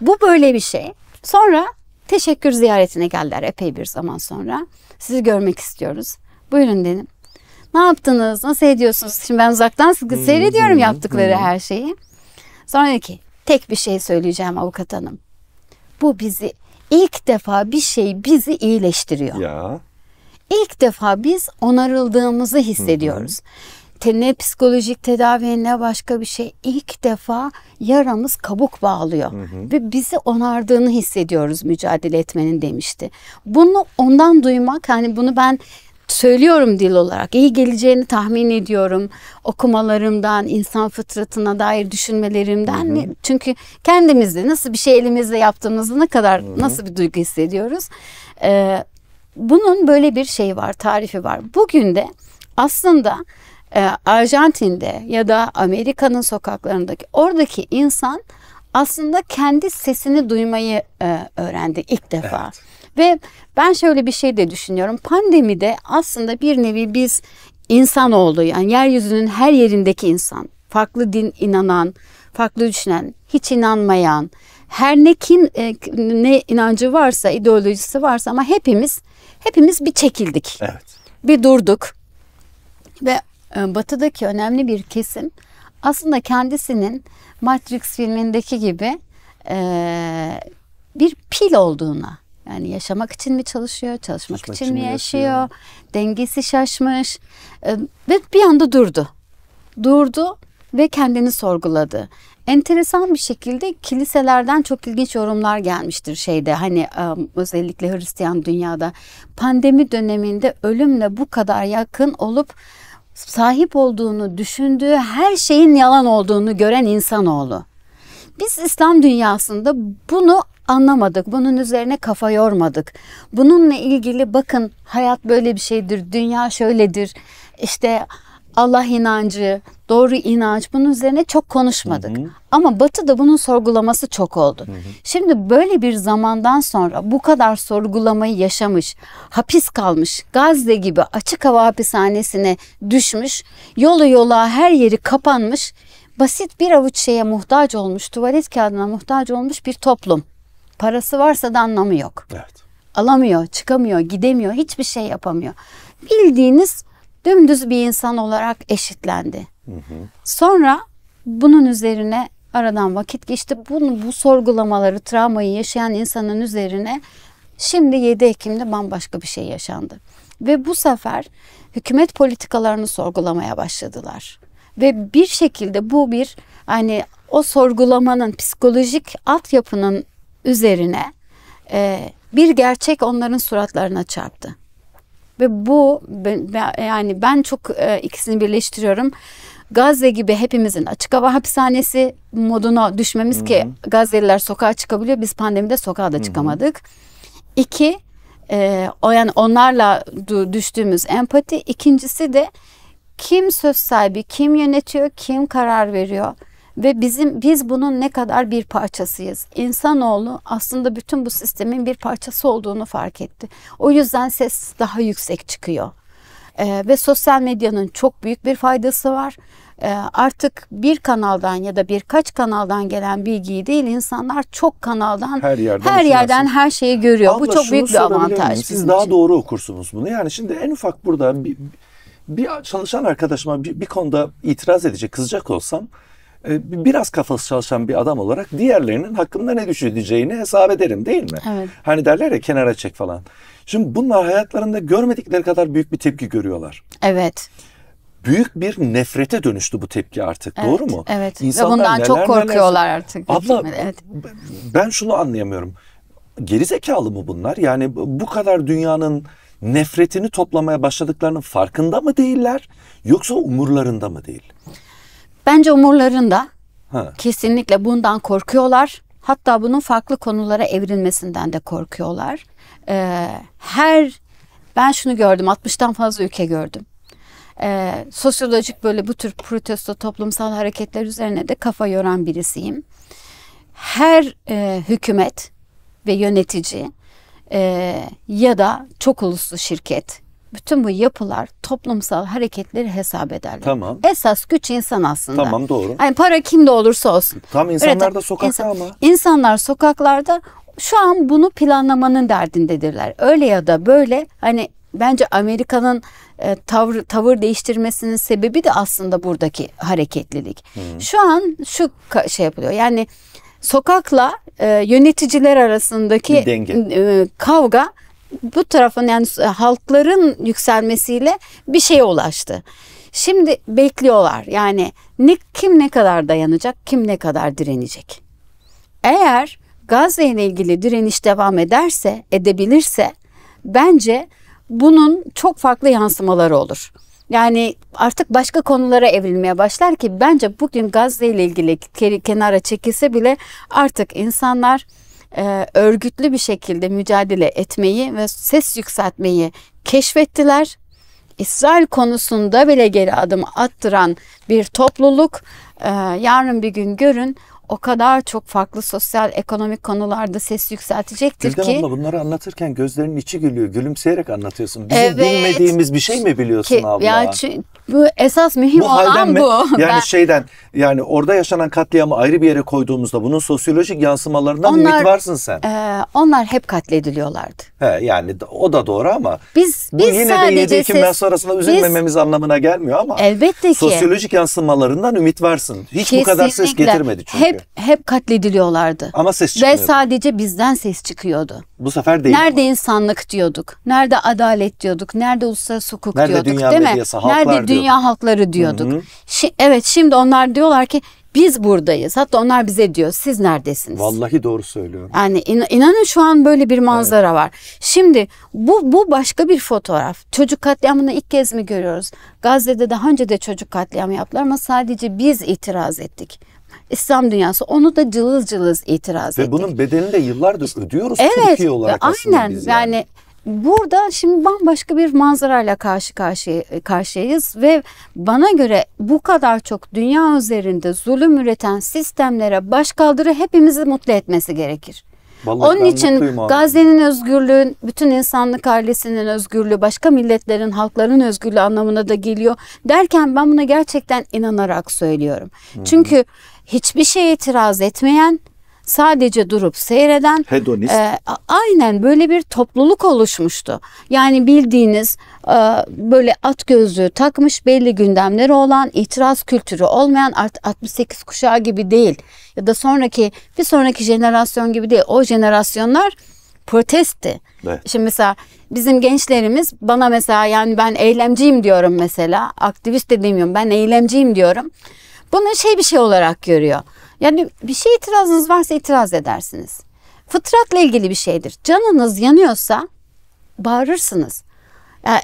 Bu böyle bir şey. Sonra teşekkür ziyaretine geldiler epey bir zaman sonra. Sizi görmek istiyoruz. Buyurun dedim. Ne yaptınız? Nasıl ediyorsunuz? Şimdi ben uzaktan seyrediyorum yaptıkları her şeyi. Sonra dedi ki tek bir şey söyleyeceğim avukat hanım. Bu bizi ilk defa bir şey bizi iyileştiriyor. Ya. İlk defa biz onarıldığımızı hissediyoruz. Hı hı. Ne psikolojik tedavi ne başka bir şey. İlk defa yaramız kabuk bağlıyor. Hı hı. Ve bizi onardığını hissediyoruz mücadele etmenin demişti. Bunu ondan duymak hani bunu ben söylüyorum dil olarak. İyi geleceğini tahmin ediyorum. Okumalarımdan, insan fıtratına dair düşünmelerimden. Hı hı. Çünkü kendimizde nasıl bir şey elimizle yaptığımızı ne kadar, hı hı. nasıl bir duygu hissediyoruz. Ee, bunun böyle bir şeyi var, tarifi var. Bugün de aslında e, Arjantin'de ya da Amerika'nın sokaklarındaki oradaki insan aslında kendi sesini duymayı e, öğrendi ilk defa. Evet. Ve ben şöyle bir şey de düşünüyorum. Pandemide aslında bir nevi biz insan oldu. yani yeryüzünün her yerindeki insan, farklı din inanan, farklı düşünen, hiç inanmayan, her ne kim e, ne inancı varsa, ideolojisi varsa ama hepimiz hepimiz bir çekildik. Evet. Bir durduk. Ve e, batıdaki önemli bir kesim aslında kendisinin Matrix filmindeki gibi e, bir pil olduğuna, yani yaşamak için mi çalışıyor, çalışmak, çalışmak için, mi yaşıyor, yaşıyor, dengesi şaşmış e, ve bir anda durdu. Durdu ve kendini sorguladı. Enteresan bir şekilde kiliselerden çok ilginç yorumlar gelmiştir şeyde hani özellikle Hristiyan dünyada pandemi döneminde ölümle bu kadar yakın olup sahip olduğunu düşündüğü her şeyin yalan olduğunu gören insanoğlu. Biz İslam dünyasında bunu anlamadık. Bunun üzerine kafa yormadık. Bununla ilgili bakın hayat böyle bir şeydir, dünya şöyledir. İşte Allah inancı, doğru inanç bunun üzerine çok konuşmadık. Hı hı. Ama Batı da bunun sorgulaması çok oldu. Hı hı. Şimdi böyle bir zamandan sonra bu kadar sorgulamayı yaşamış, hapis kalmış, Gazze gibi açık hava hapishanesine düşmüş, yolu yola her yeri kapanmış, basit bir avuç şeye muhtaç olmuş, tuvalet kağıdına muhtaç olmuş bir toplum. Parası varsa da anlamı yok. Evet. Alamıyor, çıkamıyor, gidemiyor, hiçbir şey yapamıyor. Bildiğiniz dümdüz bir insan olarak eşitlendi. Hı hı. Sonra bunun üzerine aradan vakit geçti. Bunu bu sorgulamaları, travmayı yaşayan insanın üzerine şimdi 7 Ekim'de bambaşka bir şey yaşandı. Ve bu sefer hükümet politikalarını sorgulamaya başladılar. Ve bir şekilde bu bir hani o sorgulamanın psikolojik altyapının üzerine e, bir gerçek onların suratlarına çarptı. Ve bu yani ben çok e, ikisini birleştiriyorum. Gazze gibi hepimizin açık hava hapishanesi moduna düşmemiz Hı-hı. ki Gazze'liler sokağa çıkabiliyor. Biz pandemide sokağa da Hı-hı. çıkamadık. İki, e, o yani onlarla düştüğümüz empati. İkincisi de kim söz sahibi, kim yönetiyor, kim karar veriyor? ve bizim biz bunun ne kadar bir parçasıyız. İnsanoğlu aslında bütün bu sistemin bir parçası olduğunu fark etti. O yüzden ses daha yüksek çıkıyor. Ee, ve sosyal medyanın çok büyük bir faydası var. Ee, artık bir kanaldan ya da birkaç kanaldan gelen bilgiyi değil insanlar çok kanaldan her yerden her, yerden her şeyi görüyor. Abla, Bu çok büyük bir avantaj. Miyim? Siz daha için. doğru okursunuz bunu. Yani şimdi en ufak burada bir, bir çalışan arkadaşıma bir, bir konuda itiraz edecek, kızacak olsam ee, biraz kafası çalışan bir adam olarak diğerlerinin hakkında ne düşüneceğini hesap ederim değil mi? Evet. Hani derler ya kenara çek falan. Şimdi bunlar hayatlarında görmedikleri kadar büyük bir tepki görüyorlar. Evet. Büyük bir nefrete dönüştü bu tepki artık evet, doğru mu? Evet İnsanlar ve bundan neler, çok korkuyorlar neler... artık. Abla evet. ben şunu anlayamıyorum. Gerizekalı mı bunlar? Yani bu kadar dünyanın nefretini toplamaya başladıklarının farkında mı değiller? Yoksa umurlarında mı değil? Bence umurlarında. Ha. Kesinlikle bundan korkuyorlar. Hatta bunun farklı konulara evrilmesinden de korkuyorlar. Ee, her ben şunu gördüm 60'tan fazla ülke gördüm. Ee, sosyolojik böyle bu tür protesto toplumsal hareketler üzerine de kafa yoran birisiyim. Her e, hükümet ve yönetici e, ya da çok uluslu şirket bütün bu yapılar toplumsal hareketleri hesap ederler. Tamam. Esas güç insan aslında. Tamam doğru. Yani para kimde olursa olsun. Tam insanlar Üretim, da sokakta insan, ama. İnsanlar sokaklarda şu an bunu planlamanın derdindedirler. Öyle ya da böyle hani bence Amerika'nın e, tavır tavır değiştirmesinin sebebi de aslında buradaki hareketlilik. Hmm. Şu an şu şey yapılıyor. Yani sokakla e, yöneticiler arasındaki e, kavga bu tarafın yani halkların yükselmesiyle bir şeye ulaştı. Şimdi bekliyorlar. Yani ne, kim ne kadar dayanacak, kim ne kadar direnecek. Eğer Gazze ile ilgili direniş devam ederse, edebilirse bence bunun çok farklı yansımaları olur. Yani artık başka konulara evrilmeye başlar ki bence bugün Gazze ile ilgili kenara çekilse bile artık insanlar e, örgütlü bir şekilde mücadele etmeyi ve ses yükseltmeyi keşfettiler. İsrail konusunda bile geri adım attıran bir topluluk e, yarın bir gün görün o kadar çok farklı sosyal ekonomik konularda ses yükseltecektir Gülden ki. Abla bunları anlatırken gözlerinin içi gülüyor. Gülümseyerek anlatıyorsun. Bizim evet. bilmediğimiz bir şey mi biliyorsun ki, abla? Ya bu esas mühim bu olan bu. Yani ben... şeyden yani orada yaşanan katliamı ayrı bir yere koyduğumuzda bunun sosyolojik yansımalarından onlar, ümit varsın sen. E, onlar hep katlediliyorlardı. He, yani o da doğru ama biz, bu biz yine sadece de 7 Ekim siz, Mersi üzülmememiz biz, anlamına gelmiyor ama elbette ki. sosyolojik yansımalarından ümit varsın. Hiç Kesinlikle. bu kadar ses getirmedi çünkü. Hep, hep katlediliyorlardı. Ama ses çıkmıyordu. Ve sadece bizden ses çıkıyordu. Bu sefer değil. Nerede ama. insanlık diyorduk? Nerede adalet diyorduk? Nerede uluslararası hukuk nerede diyorduk? Dünya değil mi? Medyası, halklar nerede diyorduk? dünya halkları diyorduk. Hı hı. Şi, evet şimdi onlar diyorlar ki biz buradayız. Hatta onlar bize diyor siz neredesiniz? Vallahi doğru söylüyor. Yani in, inanın şu an böyle bir manzara evet. var. Şimdi bu bu başka bir fotoğraf. Çocuk katliamını ilk kez mi görüyoruz? Gazze'de daha önce de çocuk katliamı yaptılar ama sadece biz itiraz ettik. İslam dünyası onu da cılız cılız itiraz Ve ettik. Ve bunun bedelini de yıllardır ödüyoruz evet, Türkiye olarak aslında aynen, biz yani. yani Burada şimdi bambaşka bir manzarayla karşı karşıya, e, karşıyayız ve bana göre bu kadar çok dünya üzerinde zulüm üreten sistemlere başkaldırı hepimizi mutlu etmesi gerekir. Vallahi Onun için Gazze'nin özgürlüğü, bütün insanlık ailesinin özgürlüğü, başka milletlerin, halkların özgürlüğü anlamına da geliyor. Derken ben buna gerçekten inanarak söylüyorum. hı Çünkü hiçbir şeye itiraz etmeyen sadece durup seyreden hedonist e, aynen böyle bir topluluk oluşmuştu. Yani bildiğiniz e, böyle at gözlüğü takmış belli gündemleri olan itiraz kültürü olmayan 68 kuşağı gibi değil ya da sonraki bir sonraki jenerasyon gibi değil. O jenerasyonlar protesti. Evet. Şimdi mesela bizim gençlerimiz bana mesela yani ben eylemciyim diyorum mesela. Aktivist de demiyorum ben eylemciyim diyorum. Bunu şey bir şey olarak görüyor. Yani bir şey itirazınız varsa itiraz edersiniz. Fıtratla ilgili bir şeydir. Canınız yanıyorsa bağırırsınız.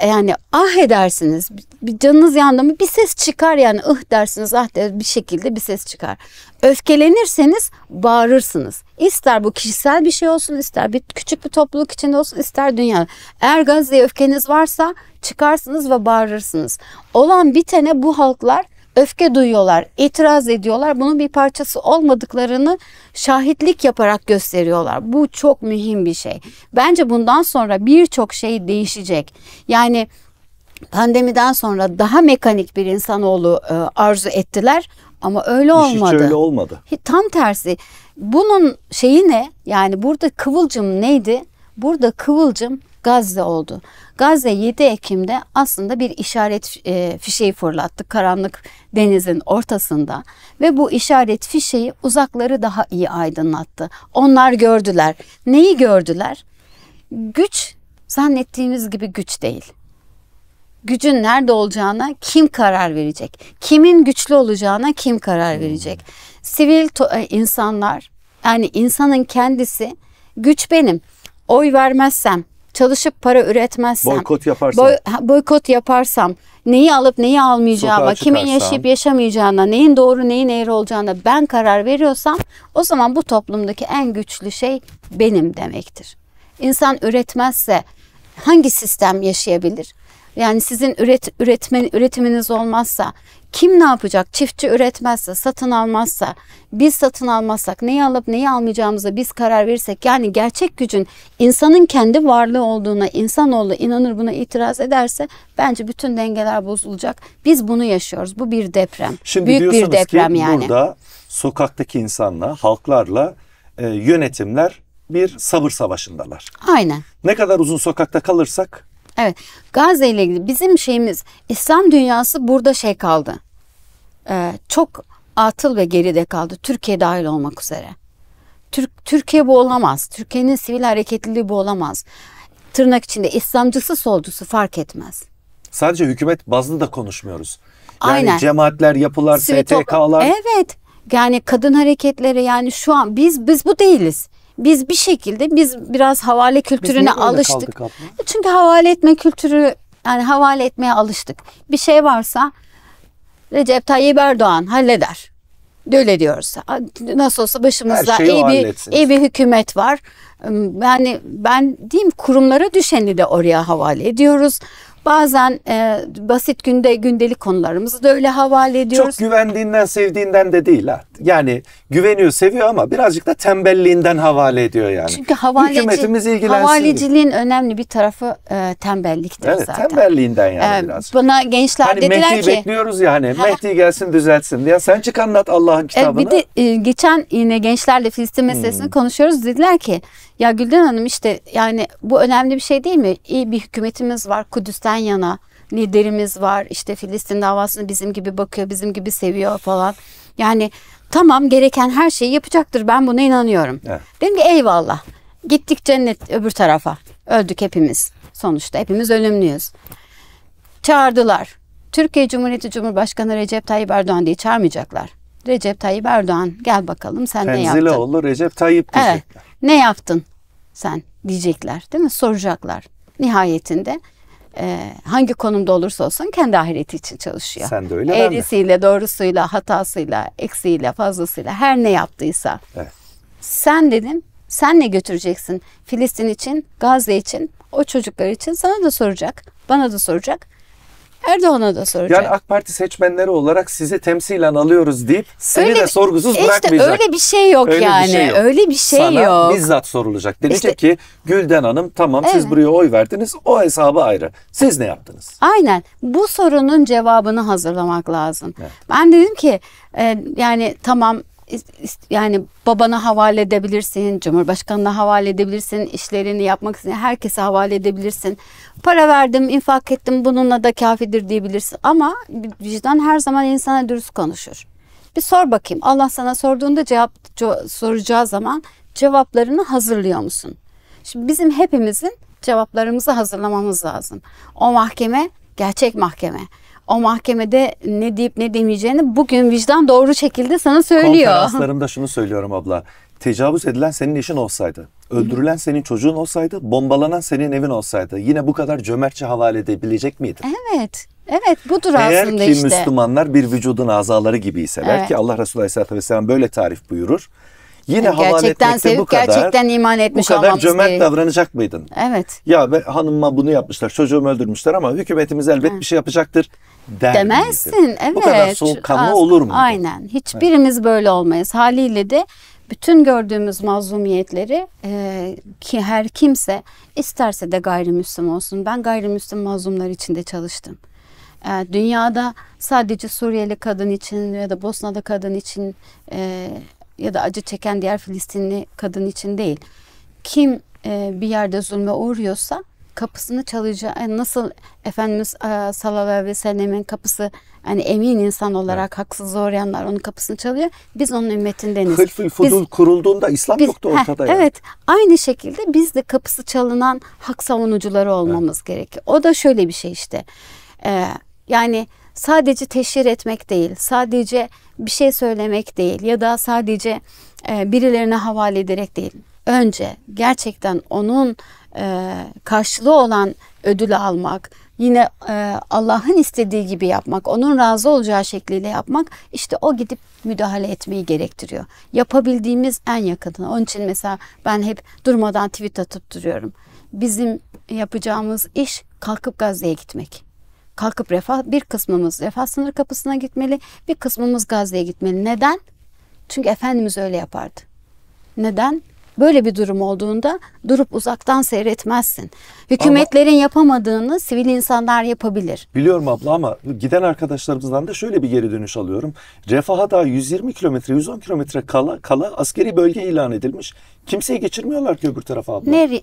Yani ah edersiniz. Bir canınız yandı mı bir ses çıkar yani ıh dersiniz ah der, bir şekilde bir ses çıkar. Öfkelenirseniz bağırırsınız. İster bu kişisel bir şey olsun ister bir küçük bir topluluk içinde olsun ister dünya. Eğer Gazze'ye öfkeniz varsa çıkarsınız ve bağırırsınız. Olan bitene bu halklar öfke duyuyorlar, itiraz ediyorlar. Bunun bir parçası olmadıklarını şahitlik yaparak gösteriyorlar. Bu çok mühim bir şey. Bence bundan sonra birçok şey değişecek. Yani pandemiden sonra daha mekanik bir insanoğlu e, arzu ettiler ama öyle olmadı. Hiç öyle olmadı. Tam tersi. Bunun şeyi ne? Yani burada kıvılcım neydi? Burada kıvılcım Gazze oldu. Gazze 7 Ekim'de aslında bir işaret e, fişeği fırlattık karanlık denizin ortasında ve bu işaret fişeği uzakları daha iyi aydınlattı. Onlar gördüler. Neyi gördüler? Güç zannettiğimiz gibi güç değil. Gücün nerede olacağına kim karar verecek? Kimin güçlü olacağına kim karar verecek? Sivil e, insanlar yani insanın kendisi güç benim. Oy vermezsem çalışıp para üretmezsem, boykot yaparsam, boy, boykot yaparsam neyi alıp neyi almayacağıma, kimin yaşayıp yaşamayacağına, neyin doğru neyin eğri olacağına ben karar veriyorsam o zaman bu toplumdaki en güçlü şey benim demektir. İnsan üretmezse hangi sistem yaşayabilir? Yani sizin üret, üretmen, üretiminiz olmazsa kim ne yapacak? Çiftçi üretmezse, satın almazsa, biz satın almazsak, neyi alıp neyi almayacağımıza biz karar verirsek yani gerçek gücün insanın kendi varlığı olduğuna, insanoğlu inanır buna itiraz ederse bence bütün dengeler bozulacak. Biz bunu yaşıyoruz. Bu bir deprem. Şimdi Büyük bir deprem ki, yani. Burada sokaktaki insanla, halklarla e, yönetimler bir sabır savaşındalar. Aynen. Ne kadar uzun sokakta kalırsak Evet. Gazze ile ilgili bizim şeyimiz İslam dünyası burada şey kaldı. Ee, çok atıl ve geride kaldı. Türkiye dahil olmak üzere. Türk, Türkiye bu olamaz. Türkiye'nin sivil hareketliliği bu olamaz. Tırnak içinde İslamcısı solcusu fark etmez. Sadece hükümet bazlı da konuşmuyoruz. Yani Aynen. cemaatler, yapılar, Sivil STK'lar. Evet. Yani kadın hareketleri yani şu an biz biz bu değiliz biz bir şekilde biz biraz havale kültürüne biz alıştık. E, çünkü havale etme kültürü yani havale etmeye alıştık. Bir şey varsa Recep Tayyip Erdoğan halleder. Öyle diyoruz. Nasıl olsa başımızda iyi bir iyi bir hükümet var. Yani ben diyeyim kurumlara düşeni de oraya havale ediyoruz. Bazen e, basit günde gündelik konularımızı da öyle havale ediyoruz. Çok güvendiğinden sevdiğinden de değil ha. Yani güveniyor seviyor ama birazcık da tembelliğinden havale ediyor yani. Çünkü havaleci, havaleciliğin önemli bir tarafı e, tembelliktir evet, zaten. Tembelliğinden yani e, biraz. Bana gençler hani dediler Mehdi ki. Mehdi'yi bekliyoruz yani. Ha. Mehdi gelsin düzeltsin. Ya sen çık anlat Allah'ın kitabını. E, bir de e, geçen yine gençlerle Filistin meselesini hmm. konuşuyoruz. Dediler ki ya Gülden Hanım işte yani bu önemli bir şey değil mi? İyi bir hükümetimiz var Kudüs'ten yana. Liderimiz var işte Filistin davasını bizim gibi bakıyor, bizim gibi seviyor falan. Yani tamam gereken her şeyi yapacaktır ben buna inanıyorum. Evet. Dedim ki eyvallah gittik cennet öbür tarafa öldük hepimiz sonuçta hepimiz ölümlüyüz. Çağırdılar Türkiye Cumhuriyeti Cumhurbaşkanı Recep Tayyip Erdoğan diye çağırmayacaklar. Recep Tayyip Erdoğan gel bakalım sen Fenzile ne yaptın? Fenzileoğlu Recep Tayyip diyecekler. Evet ne yaptın sen diyecekler değil mi? Soracaklar. Nihayetinde e, hangi konumda olursa olsun kendi ahireti için çalışıyor. Sen de öyle ben Eğrisiyle, doğrusuyla, hatasıyla, eksiğiyle, fazlasıyla her ne yaptıysa. Evet. Sen dedim sen ne götüreceksin? Filistin için, Gazze için, o çocuklar için sana da soracak, bana da soracak. Erdoğan'a da soracak. Yani AK Parti seçmenleri olarak sizi temsilen alıyoruz deyip seni öyle, de sorgusuz işte bırakmayacak. Öyle bir şey yok öyle yani. Bir şey yok. Öyle bir şey Sana yok. Sana bizzat sorulacak. Denecek işte, ki Gülden Hanım tamam evet. siz buraya oy verdiniz. O hesabı ayrı. Siz ne yaptınız? Aynen. Bu sorunun cevabını hazırlamak lazım. Evet. Ben dedim ki e, yani tamam yani babana havale edebilirsin, cumhurbaşkanına havale edebilirsin, işlerini yapmak için herkese havale edebilirsin. Para verdim, infak ettim, bununla da kafidir diyebilirsin. Ama vicdan her zaman insana dürüst konuşur. Bir sor bakayım. Allah sana sorduğunda cevap soracağı zaman cevaplarını hazırlıyor musun? Şimdi bizim hepimizin cevaplarımızı hazırlamamız lazım. O mahkeme gerçek mahkeme o mahkemede ne deyip ne demeyeceğini bugün vicdan doğru şekilde sana söylüyor. Konferanslarımda şunu söylüyorum abla. Tecavüz edilen senin eşin olsaydı, öldürülen senin çocuğun olsaydı, bombalanan senin evin olsaydı yine bu kadar cömertçe havale edebilecek miydin? Evet. Evet budur Eğer aslında işte. Eğer ki Müslümanlar bir vücudun azaları gibiyseler evet. ki Allah Resulü Aleyhisselatü Vesselam böyle tarif buyurur. Yine yani havale etmekte sevip, bu kadar, gerçekten iman etmiş bu kadar cömert değil. davranacak mıydın? Evet. Ya be, hanımma bunu yapmışlar, çocuğumu öldürmüşler ama hükümetimiz elbet Hı. bir şey yapacaktır der Demezsin evet. Bu kadar soğukkanlı az, olur mu? Aynen hiçbirimiz evet. böyle olmayız. Haliyle de bütün gördüğümüz mazlumiyetleri e, ki her kimse isterse de gayrimüslim olsun. Ben gayrimüslim mazlumlar içinde çalıştım. E, dünyada sadece Suriyeli kadın için ya da Bosna'da kadın için e, ya da acı çeken diğer Filistinli kadın için değil. Kim e, bir yerde zulme uğruyorsa kapısını çalacak yani nasıl Efendimiz e, sallallahu aleyhi ve sellemin kapısı yani emin insan olarak evet. haksız zorlayanlar onun kapısını çalıyor. Biz onun ümmetindeniz. Hılfül fudul kurulduğunda İslam biz, yoktu ortada. Heh, yani. Evet aynı şekilde biz de kapısı çalınan hak savunucuları olmamız evet. gerekiyor. O da şöyle bir şey işte. Ee, yani sadece teşhir etmek değil, sadece bir şey söylemek değil ya da sadece e, birilerine havale ederek değil. Önce gerçekten onun e, karşılığı olan ödül almak, yine e, Allah'ın istediği gibi yapmak, onun razı olacağı şekliyle yapmak işte o gidip müdahale etmeyi gerektiriyor. Yapabildiğimiz en yakını. Onun için mesela ben hep durmadan tweet atıp duruyorum. Bizim yapacağımız iş kalkıp Gazze'ye gitmek. Kalkıp refah bir kısmımız refah sınır kapısına gitmeli, bir kısmımız Gazze'ye gitmeli. Neden? Çünkü Efendimiz öyle yapardı. Neden? Böyle bir durum olduğunda durup uzaktan seyretmezsin. Hükümetlerin ama, yapamadığını sivil insanlar yapabilir. Biliyorum abla ama giden arkadaşlarımızdan da şöyle bir geri dönüş alıyorum. Refaha daha 120 kilometre 110 kilometre kala, kala askeri bölge ilan edilmiş. Kimseyi geçirmiyorlar ki öbür tarafa abla. Nere,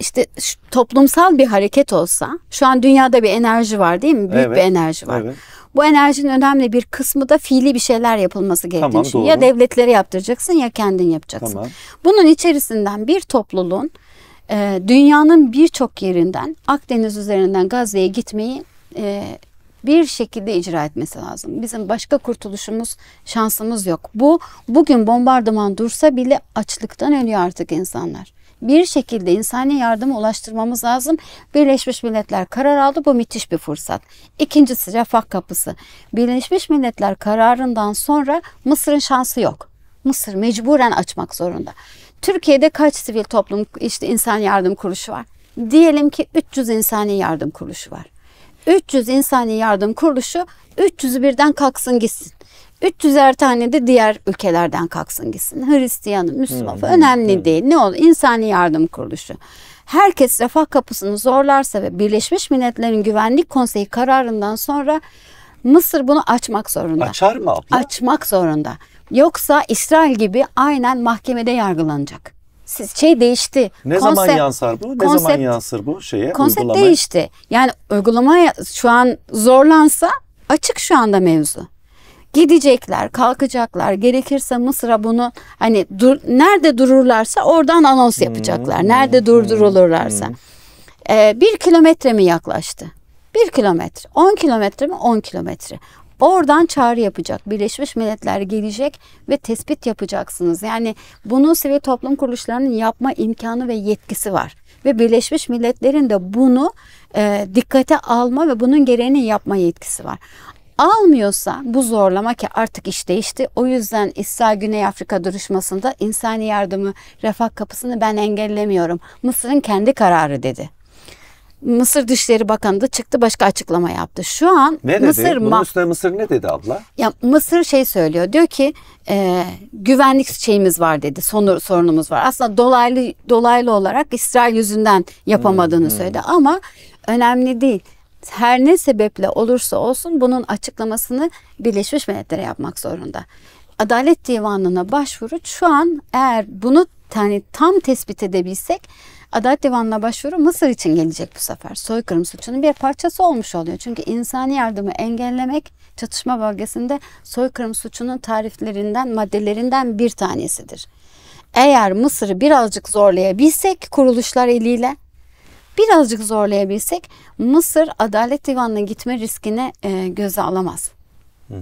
işte toplumsal bir hareket olsa şu an dünyada bir enerji var değil mi? Büyük evet, bir enerji var. Evet. Bu enerjinin önemli bir kısmı da fiili bir şeyler yapılması gerektiğini tamam, Ya devletlere yaptıracaksın ya kendin yapacaksın. Tamam. Bunun içerisinden bir topluluğun e, dünyanın birçok yerinden Akdeniz üzerinden Gazze'ye gitmeyi e, bir şekilde icra etmesi lazım. Bizim başka kurtuluşumuz, şansımız yok. Bu bugün bombardıman dursa bile açlıktan ölüyor artık insanlar bir şekilde insani yardıma ulaştırmamız lazım. Birleşmiş Milletler karar aldı. Bu müthiş bir fırsat. İkincisi refah kapısı. Birleşmiş Milletler kararından sonra Mısır'ın şansı yok. Mısır mecburen açmak zorunda. Türkiye'de kaç sivil toplum işte insan yardım kuruluşu var? Diyelim ki 300 insani yardım kuruluşu var. 300 insani yardım kuruluşu 300'ü birden kalksın gitsin. 300'er tane de diğer ülkelerden kalksın gitsin. Hristiyanı, Müslüman hmm. önemli hmm. değil. Ne olur insani yardım kuruluşu. Herkes refah kapısını zorlarsa ve Birleşmiş Milletler'in Güvenlik Konseyi kararından sonra Mısır bunu açmak zorunda. Açar mı abla? Açmak zorunda. Yoksa İsrail gibi aynen mahkemede yargılanacak. Şey değişti. Ne konsept, zaman yansar bu? Ne zaman yansır bu şeye? Konsept uygulamaya? değişti. Yani uygulama şu an zorlansa açık şu anda mevzu. Gidecekler, kalkacaklar. Gerekirse Mısır'a bunu hani dur, nerede dururlarsa oradan anons hmm, yapacaklar. Hmm, nerede hmm, durdurulurlarsa. Ee, bir kilometre mi yaklaştı? Bir kilometre. On kilometre mi? On kilometre. Oradan çağrı yapacak. Birleşmiş Milletler gelecek ve tespit yapacaksınız. Yani bunu sivil toplum kuruluşlarının yapma imkanı ve yetkisi var. Ve Birleşmiş Milletler'in de bunu e, dikkate alma ve bunun gereğini yapma yetkisi var almıyorsa bu zorlama ki artık iş değişti. O yüzden İsrail Güney Afrika duruşmasında insani yardımı refah kapısını ben engellemiyorum. Mısır'ın kendi kararı dedi. Mısır Dışişleri Bakanı da çıktı başka açıklama yaptı. Şu an ne dedi? Mısır Bunun üstüne Mısır ne dedi abla? Ya Mısır şey söylüyor. Diyor ki e, güvenlik şeyimiz var dedi. Sonu sorunumuz var. Aslında dolaylı dolaylı olarak İsrail yüzünden yapamadığını hmm, hmm. söyledi hmm. ama önemli değil her ne sebeple olursa olsun bunun açıklamasını Birleşmiş Milletler'e yapmak zorunda. Adalet Divanı'na başvuru şu an eğer bunu yani tam tespit edebilsek Adalet Divanı'na başvuru Mısır için gelecek bu sefer. Soykırım suçunun bir parçası olmuş oluyor. Çünkü insani yardımı engellemek çatışma bölgesinde soykırım suçunun tariflerinden, maddelerinden bir tanesidir. Eğer Mısır'ı birazcık zorlayabilsek kuruluşlar eliyle birazcık zorlayabilsek Mısır Adalet Divanı'na gitme riskini e, göze alamaz. Hmm.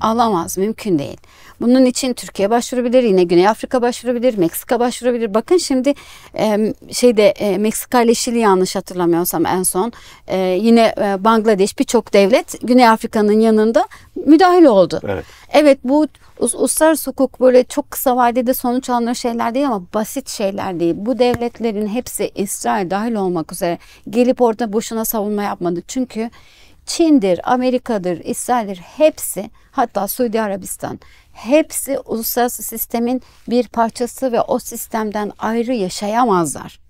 Alamaz mümkün değil. Bunun için Türkiye başvurabilir, yine Güney Afrika başvurabilir, Meksika başvurabilir. Bakın şimdi e, şeyde e, Meksika ile Şili yanlış hatırlamıyorsam en son e, yine e, Bangladeş birçok devlet Güney Afrika'nın yanında müdahil oldu. Evet. evet bu uluslararası hukuk böyle çok kısa vadede sonuç alınan şeyler değil ama basit şeyler değil. Bu devletlerin hepsi İsrail dahil olmak üzere gelip orada boşuna savunma yapmadı. Çünkü Çin'dir, Amerika'dır, İsrail'dir hepsi hatta Suudi Arabistan hepsi uluslararası sistemin bir parçası ve o sistemden ayrı yaşayamazlar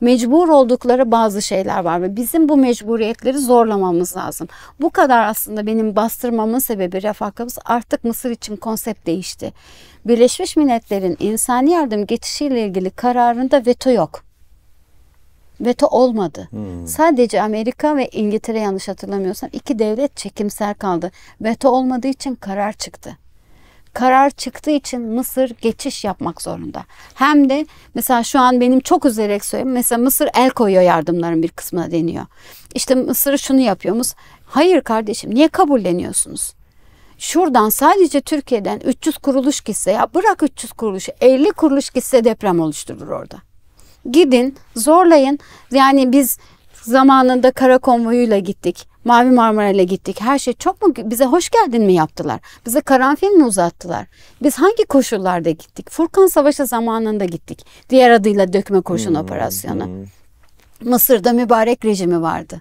mecbur oldukları bazı şeyler var ve bizim bu mecburiyetleri zorlamamız lazım. Bu kadar aslında benim bastırmamın sebebi refakamız artık Mısır için konsept değişti. Birleşmiş Milletler'in insani yardım geçişiyle ilgili kararında veto yok veto olmadı. Hmm. Sadece Amerika ve İngiltere yanlış hatırlamıyorsam iki devlet çekimser kaldı. Veto olmadığı için karar çıktı karar çıktığı için Mısır geçiş yapmak zorunda. Hem de mesela şu an benim çok üzerek söylüyorum. Mesela Mısır el koyuyor yardımların bir kısmına deniyor. İşte Mısır'ı şunu yapıyoruz. Hayır kardeşim niye kabulleniyorsunuz? Şuradan sadece Türkiye'den 300 kuruluş gitse ya bırak 300 kuruluş 50 kuruluş gitse deprem oluşturur orada. Gidin zorlayın yani biz Zamanında kara konvoyuyla gittik. Mavi Marmara ile gittik. Her şey çok mu bize hoş geldin mi yaptılar? Bize karanfil mi uzattılar? Biz hangi koşullarda gittik? Furkan Savaşı zamanında gittik. Diğer adıyla dökme kurşun hmm, operasyonu. Hmm. Mısır'da mübarek rejimi vardı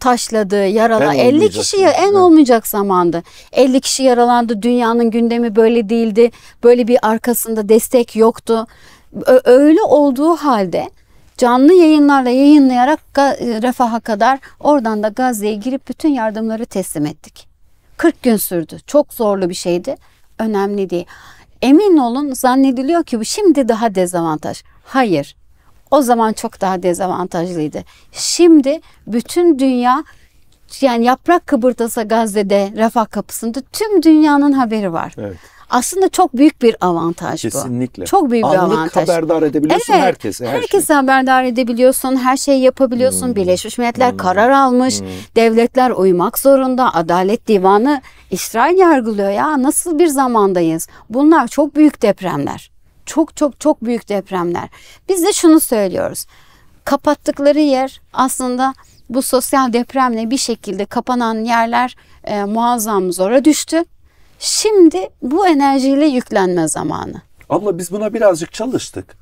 taşladı, yaralı. 50 kişiyi en evet. olmayacak zamandı. 50 kişi yaralandı. Dünyanın gündemi böyle değildi. Böyle bir arkasında destek yoktu. Öyle olduğu halde canlı yayınlarla yayınlayarak e, refaha kadar oradan da Gazze'ye girip bütün yardımları teslim ettik. 40 gün sürdü. Çok zorlu bir şeydi. Önemli değil. Emin olun zannediliyor ki bu şimdi daha dezavantaj. Hayır. O zaman çok daha dezavantajlıydı. Şimdi bütün dünya yani yaprak kıpırdasa Gazze'de refah kapısında tüm dünyanın haberi var. Evet aslında çok büyük bir avantaj Kesinlikle. bu. Kesinlikle. Çok büyük Anlık bir avantaj. haberdar edebiliyorsun evet, herkese. Her herkese şey. haberdar edebiliyorsun. Her şeyi yapabiliyorsun. Hmm. Birleşmiş Milletler hmm. karar almış. Hmm. Devletler uymak zorunda. Adalet Divanı İsrail yargılıyor ya. Nasıl bir zamandayız? Bunlar çok büyük depremler. Çok çok çok büyük depremler. Biz de şunu söylüyoruz. Kapattıkları yer aslında bu sosyal depremle bir şekilde kapanan yerler e, muazzam zora düştü. Şimdi bu enerjiyle yüklenme zamanı. Abla biz buna birazcık çalıştık.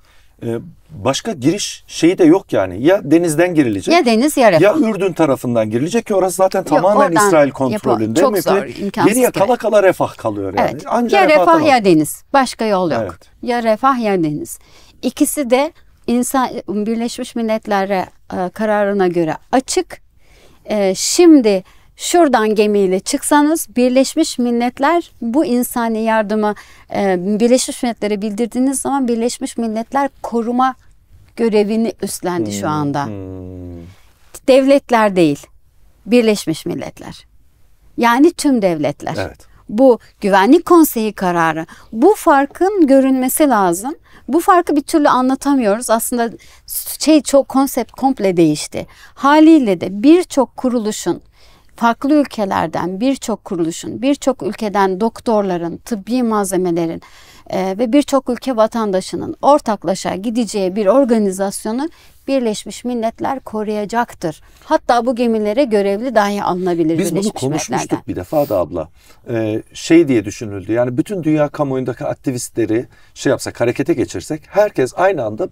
Ee, başka giriş şeyi de yok yani. Ya denizden girilecek. Ya deniz ya refah. Ya Ürdün tarafından girilecek ki orası zaten tamamen yok, İsrail kontrolünde. Çok zor, imkansız. Geriye kala kala refah kalıyor yani. Evet. Ancak ya refah, ya deniz. Başka yol yok. Evet. Ya refah ya deniz. İkisi de insan Birleşmiş Milletler'e e, kararına göre açık. Ee, şimdi Şuradan gemiyle çıksanız Birleşmiş Milletler bu insani yardımı e, Birleşmiş Milletler'e bildirdiğiniz zaman Birleşmiş Milletler koruma görevini üstlendi hmm, şu anda. Hmm. Devletler değil, Birleşmiş Milletler. Yani tüm devletler. Evet. Bu güvenlik konseyi kararı. Bu farkın görünmesi lazım. Bu farkı bir türlü anlatamıyoruz. Aslında şey çok konsept komple değişti. Haliyle de birçok kuruluşun farklı ülkelerden birçok kuruluşun, birçok ülkeden doktorların, tıbbi malzemelerin e, ve birçok ülke vatandaşının ortaklaşa gideceği bir organizasyonu Birleşmiş Milletler koruyacaktır. Hatta bu gemilere görevli dahi alınabilir Biz Birleşmiş bunu konuşmuştuk bir defa da abla. Ee, şey diye düşünüldü yani bütün dünya kamuoyundaki aktivistleri şey yapsak harekete geçirsek herkes aynı anda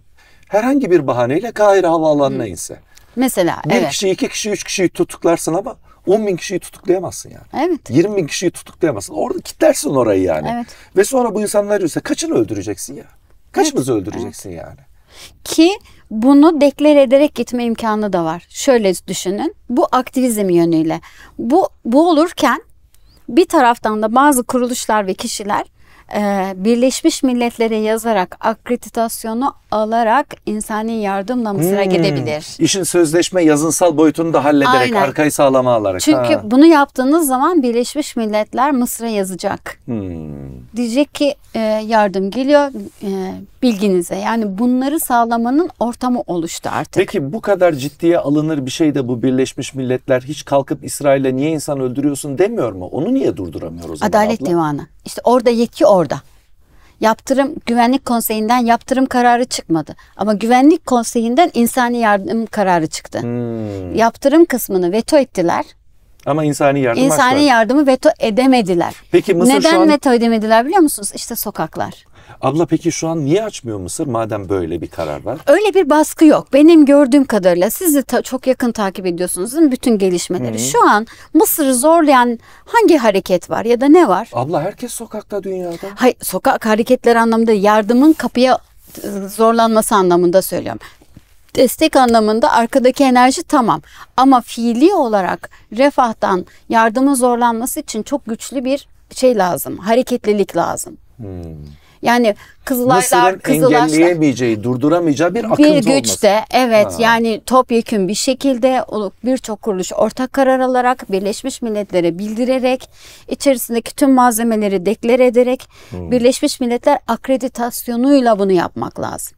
herhangi bir bahaneyle Kahire havaalanına Hı. inse. Mesela bir evet. kişi, iki kişi, üç kişiyi tutuklarsın ama 10 bin kişiyi tutuklayamazsın yani. Evet. 20 bin kişiyi tutuklayamazsın. Orada kitlersin orayı yani. Evet. Ve sonra bu insanlar diyorsa kaçını öldüreceksin ya? Kaçınızı evet. öldüreceksin evet. yani? Ki bunu deklar ederek gitme imkanı da var. Şöyle düşünün. Bu aktivizm yönüyle. Bu, bu olurken bir taraftan da bazı kuruluşlar ve kişiler ee, Birleşmiş Milletler'e yazarak akreditasyonu alarak insani yardımla Mısır'a hmm. gidebilir. İşin sözleşme yazınsal boyutunu da hallederek Aynen. arkayı sağlama alarak. Çünkü ha. bunu yaptığınız zaman Birleşmiş Milletler Mısır'a yazacak. Hmm. Diyecek ki e, yardım geliyor e, bilginize. Yani bunları sağlamanın ortamı oluştu artık. Peki bu kadar ciddiye alınır bir şey de bu Birleşmiş Milletler hiç kalkıp İsrail'e niye insan öldürüyorsun demiyor mu? Onu niye durduramıyor o zaman? Adalet abla? Divanı. İşte orada yetki orada orada. Yaptırım Güvenlik Konseyi'nden yaptırım kararı çıkmadı. Ama Güvenlik Konseyi'nden insani yardım kararı çıktı. Hmm. Yaptırım kısmını veto ettiler. Ama insani yardım İnsani başlar. yardımı veto edemediler. Peki Mısır Neden şu an... veto edemediler biliyor musunuz? İşte sokaklar. Abla peki şu an niye açmıyor Mısır madem böyle bir karar var? Öyle bir baskı yok. Benim gördüğüm kadarıyla siz de ta- çok yakın takip ediyorsunuz değil mi? bütün gelişmeleri. Hı-hı. Şu an Mısır'ı zorlayan hangi hareket var ya da ne var? Abla herkes sokakta dünyada. Hayır sokak hareketleri anlamında yardımın kapıya e, zorlanması anlamında söylüyorum destek anlamında arkadaki enerji tamam ama fiili olarak refahtan yardımın zorlanması için çok güçlü bir şey lazım. Hareketlilik lazım. Hmm. Yani Kızılaylar, Kızılaşlar engelleyemeyeceği, durduramayacağı bir akıntı Bir güçte olması. evet ha. yani topyekün bir şekilde birçok kuruluş ortak karar alarak Birleşmiş Milletler'e bildirerek içerisindeki tüm malzemeleri deklar ederek hmm. Birleşmiş Milletler akreditasyonuyla bunu yapmak lazım.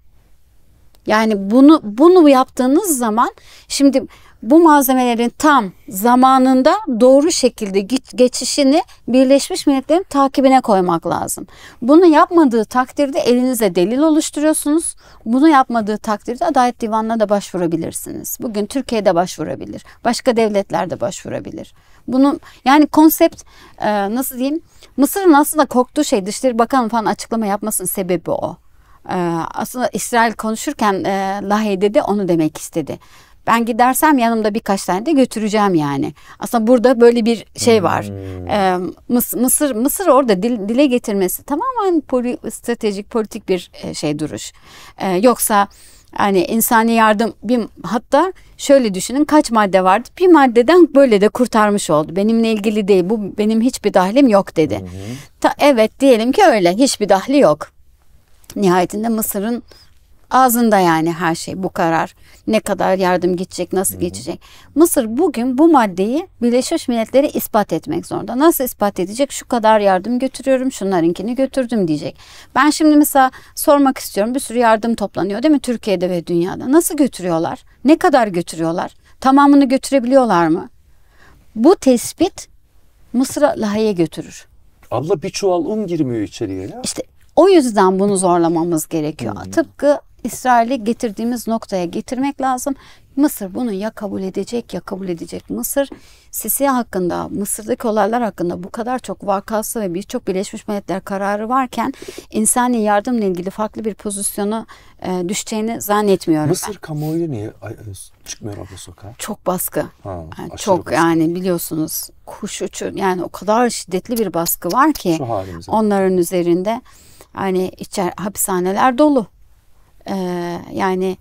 Yani bunu bunu yaptığınız zaman şimdi bu malzemelerin tam zamanında doğru şekilde geçişini Birleşmiş Milletler'in takibine koymak lazım. Bunu yapmadığı takdirde elinize delil oluşturuyorsunuz. Bunu yapmadığı takdirde Adalet Divanı'na da başvurabilirsiniz. Bugün Türkiye'de başvurabilir. Başka devletlerde başvurabilir. Bunu yani konsept e, nasıl diyeyim? Mısır'ın aslında korktuğu şey Dışişleri Bakanı falan açıklama yapmasının sebebi o. E, aslında İsrail konuşurken e, Lahey'de de onu demek istedi ben gidersem yanımda birkaç tane de götüreceğim yani. Aslında burada böyle bir şey var. Hmm. Ee, Mısır Mısır orada dil, dile getirmesi tamamen poli, stratejik politik bir e, şey duruş. yoksa yani insani yardım bir hatta şöyle düşünün kaç madde vardı bir maddeden böyle de kurtarmış oldu. Benimle ilgili değil bu benim hiçbir dahlim yok dedi. Hı Ta, evet diyelim ki öyle hiçbir dahli yok. Nihayetinde Mısır'ın Ağzında yani her şey bu karar. Ne kadar yardım gidecek, nasıl Hı-hı. geçecek. Mısır bugün bu maddeyi Birleşmiş Milletler'e ispat etmek zorunda. Nasıl ispat edecek? Şu kadar yardım götürüyorum, şunlarınkini götürdüm diyecek. Ben şimdi mesela sormak istiyorum. Bir sürü yardım toplanıyor değil mi Türkiye'de ve dünyada? Nasıl götürüyorlar? Ne kadar götürüyorlar? Tamamını götürebiliyorlar mı? Bu tespit Mısır'a lahaya götürür. Abla bir çuval un girmiyor içeriye ya. İşte o yüzden bunu zorlamamız gerekiyor. Hmm. Tıpkı İsrail'i getirdiğimiz noktaya getirmek lazım. Mısır bunu ya kabul edecek ya kabul edecek. Mısır Sisi hakkında, Mısır'daki olaylar hakkında bu kadar çok vakası ve birçok Birleşmiş Milletler kararı varken insani yardımla ilgili farklı bir pozisyonu e, düşeceğini zannetmiyorum. Mısır ben. kamuoyu niye e, çıkmıyor abla sokağa? Çok baskı. Ha, yani çok baskı. yani biliyorsunuz kuş uçu yani o kadar şiddetli bir baskı var ki onların üzerinde hani içer hapishaneler dolu. Ee, yani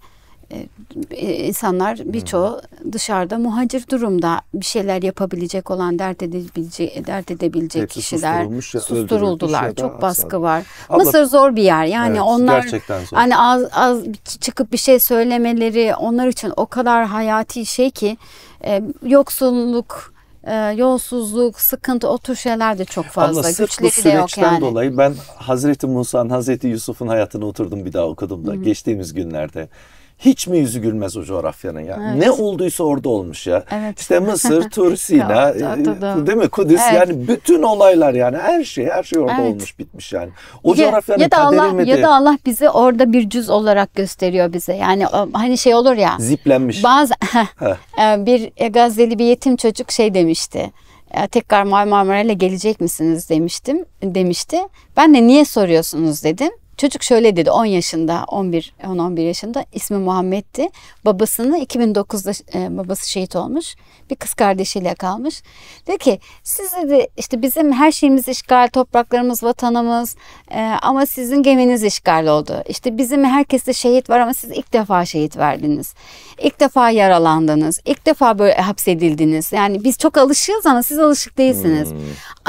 e, e, insanlar hmm. birçoğu dışarıda muhacir durumda bir şeyler yapabilecek olan dert edebilecek dert edebilecek Hepsi kişiler ya, susturuldular. Ya Çok baskı asal. var. Allah, Mısır zor bir yer. Yani evet, onlar hani az az çıkıp bir şey söylemeleri onlar için o kadar hayati şey ki e, yoksulluk e, yolsuzluk, sıkıntı o tür şeyler de çok fazla. Ama sırf Güçleri bu süreçten yani. dolayı ben Hazreti Musa'nın, Hazreti Yusuf'un hayatını oturdum bir daha okudum da Hı-hı. geçtiğimiz günlerde hiç mi yüzü gülmez o coğrafyanın ya? Evet. Ne olduysa orada olmuş ya. Evet. İşte Mısır, Tur, e, değil mi? Kudüs evet. yani bütün olaylar yani her şey her şey orada evet. olmuş bitmiş yani. O ya, coğrafyanın ya da Allah midir? ya da Allah bizi orada bir cüz olarak gösteriyor bize. Yani hani şey olur ya. Ziplenmiş. Bazı ee, bir e, Gazeli bir yetim çocuk şey demişti tekrar Marmara ile gelecek misiniz demiştim demişti. Ben de niye soruyorsunuz dedim. Çocuk şöyle dedi 10 yaşında 11 10-11 yaşında ismi Muhammed'ti. Babasını 2009'da e, babası şehit olmuş. Bir kız kardeşiyle kalmış. Dedi ki siz dedi işte bizim her şeyimiz işgal, topraklarımız, vatanımız e, ama sizin geminiz işgal oldu. İşte bizim herkeste şehit var ama siz ilk defa şehit verdiniz. İlk defa yaralandınız. İlk defa böyle hapsedildiniz. Yani biz çok alışığız ama siz alışık değilsiniz. Hmm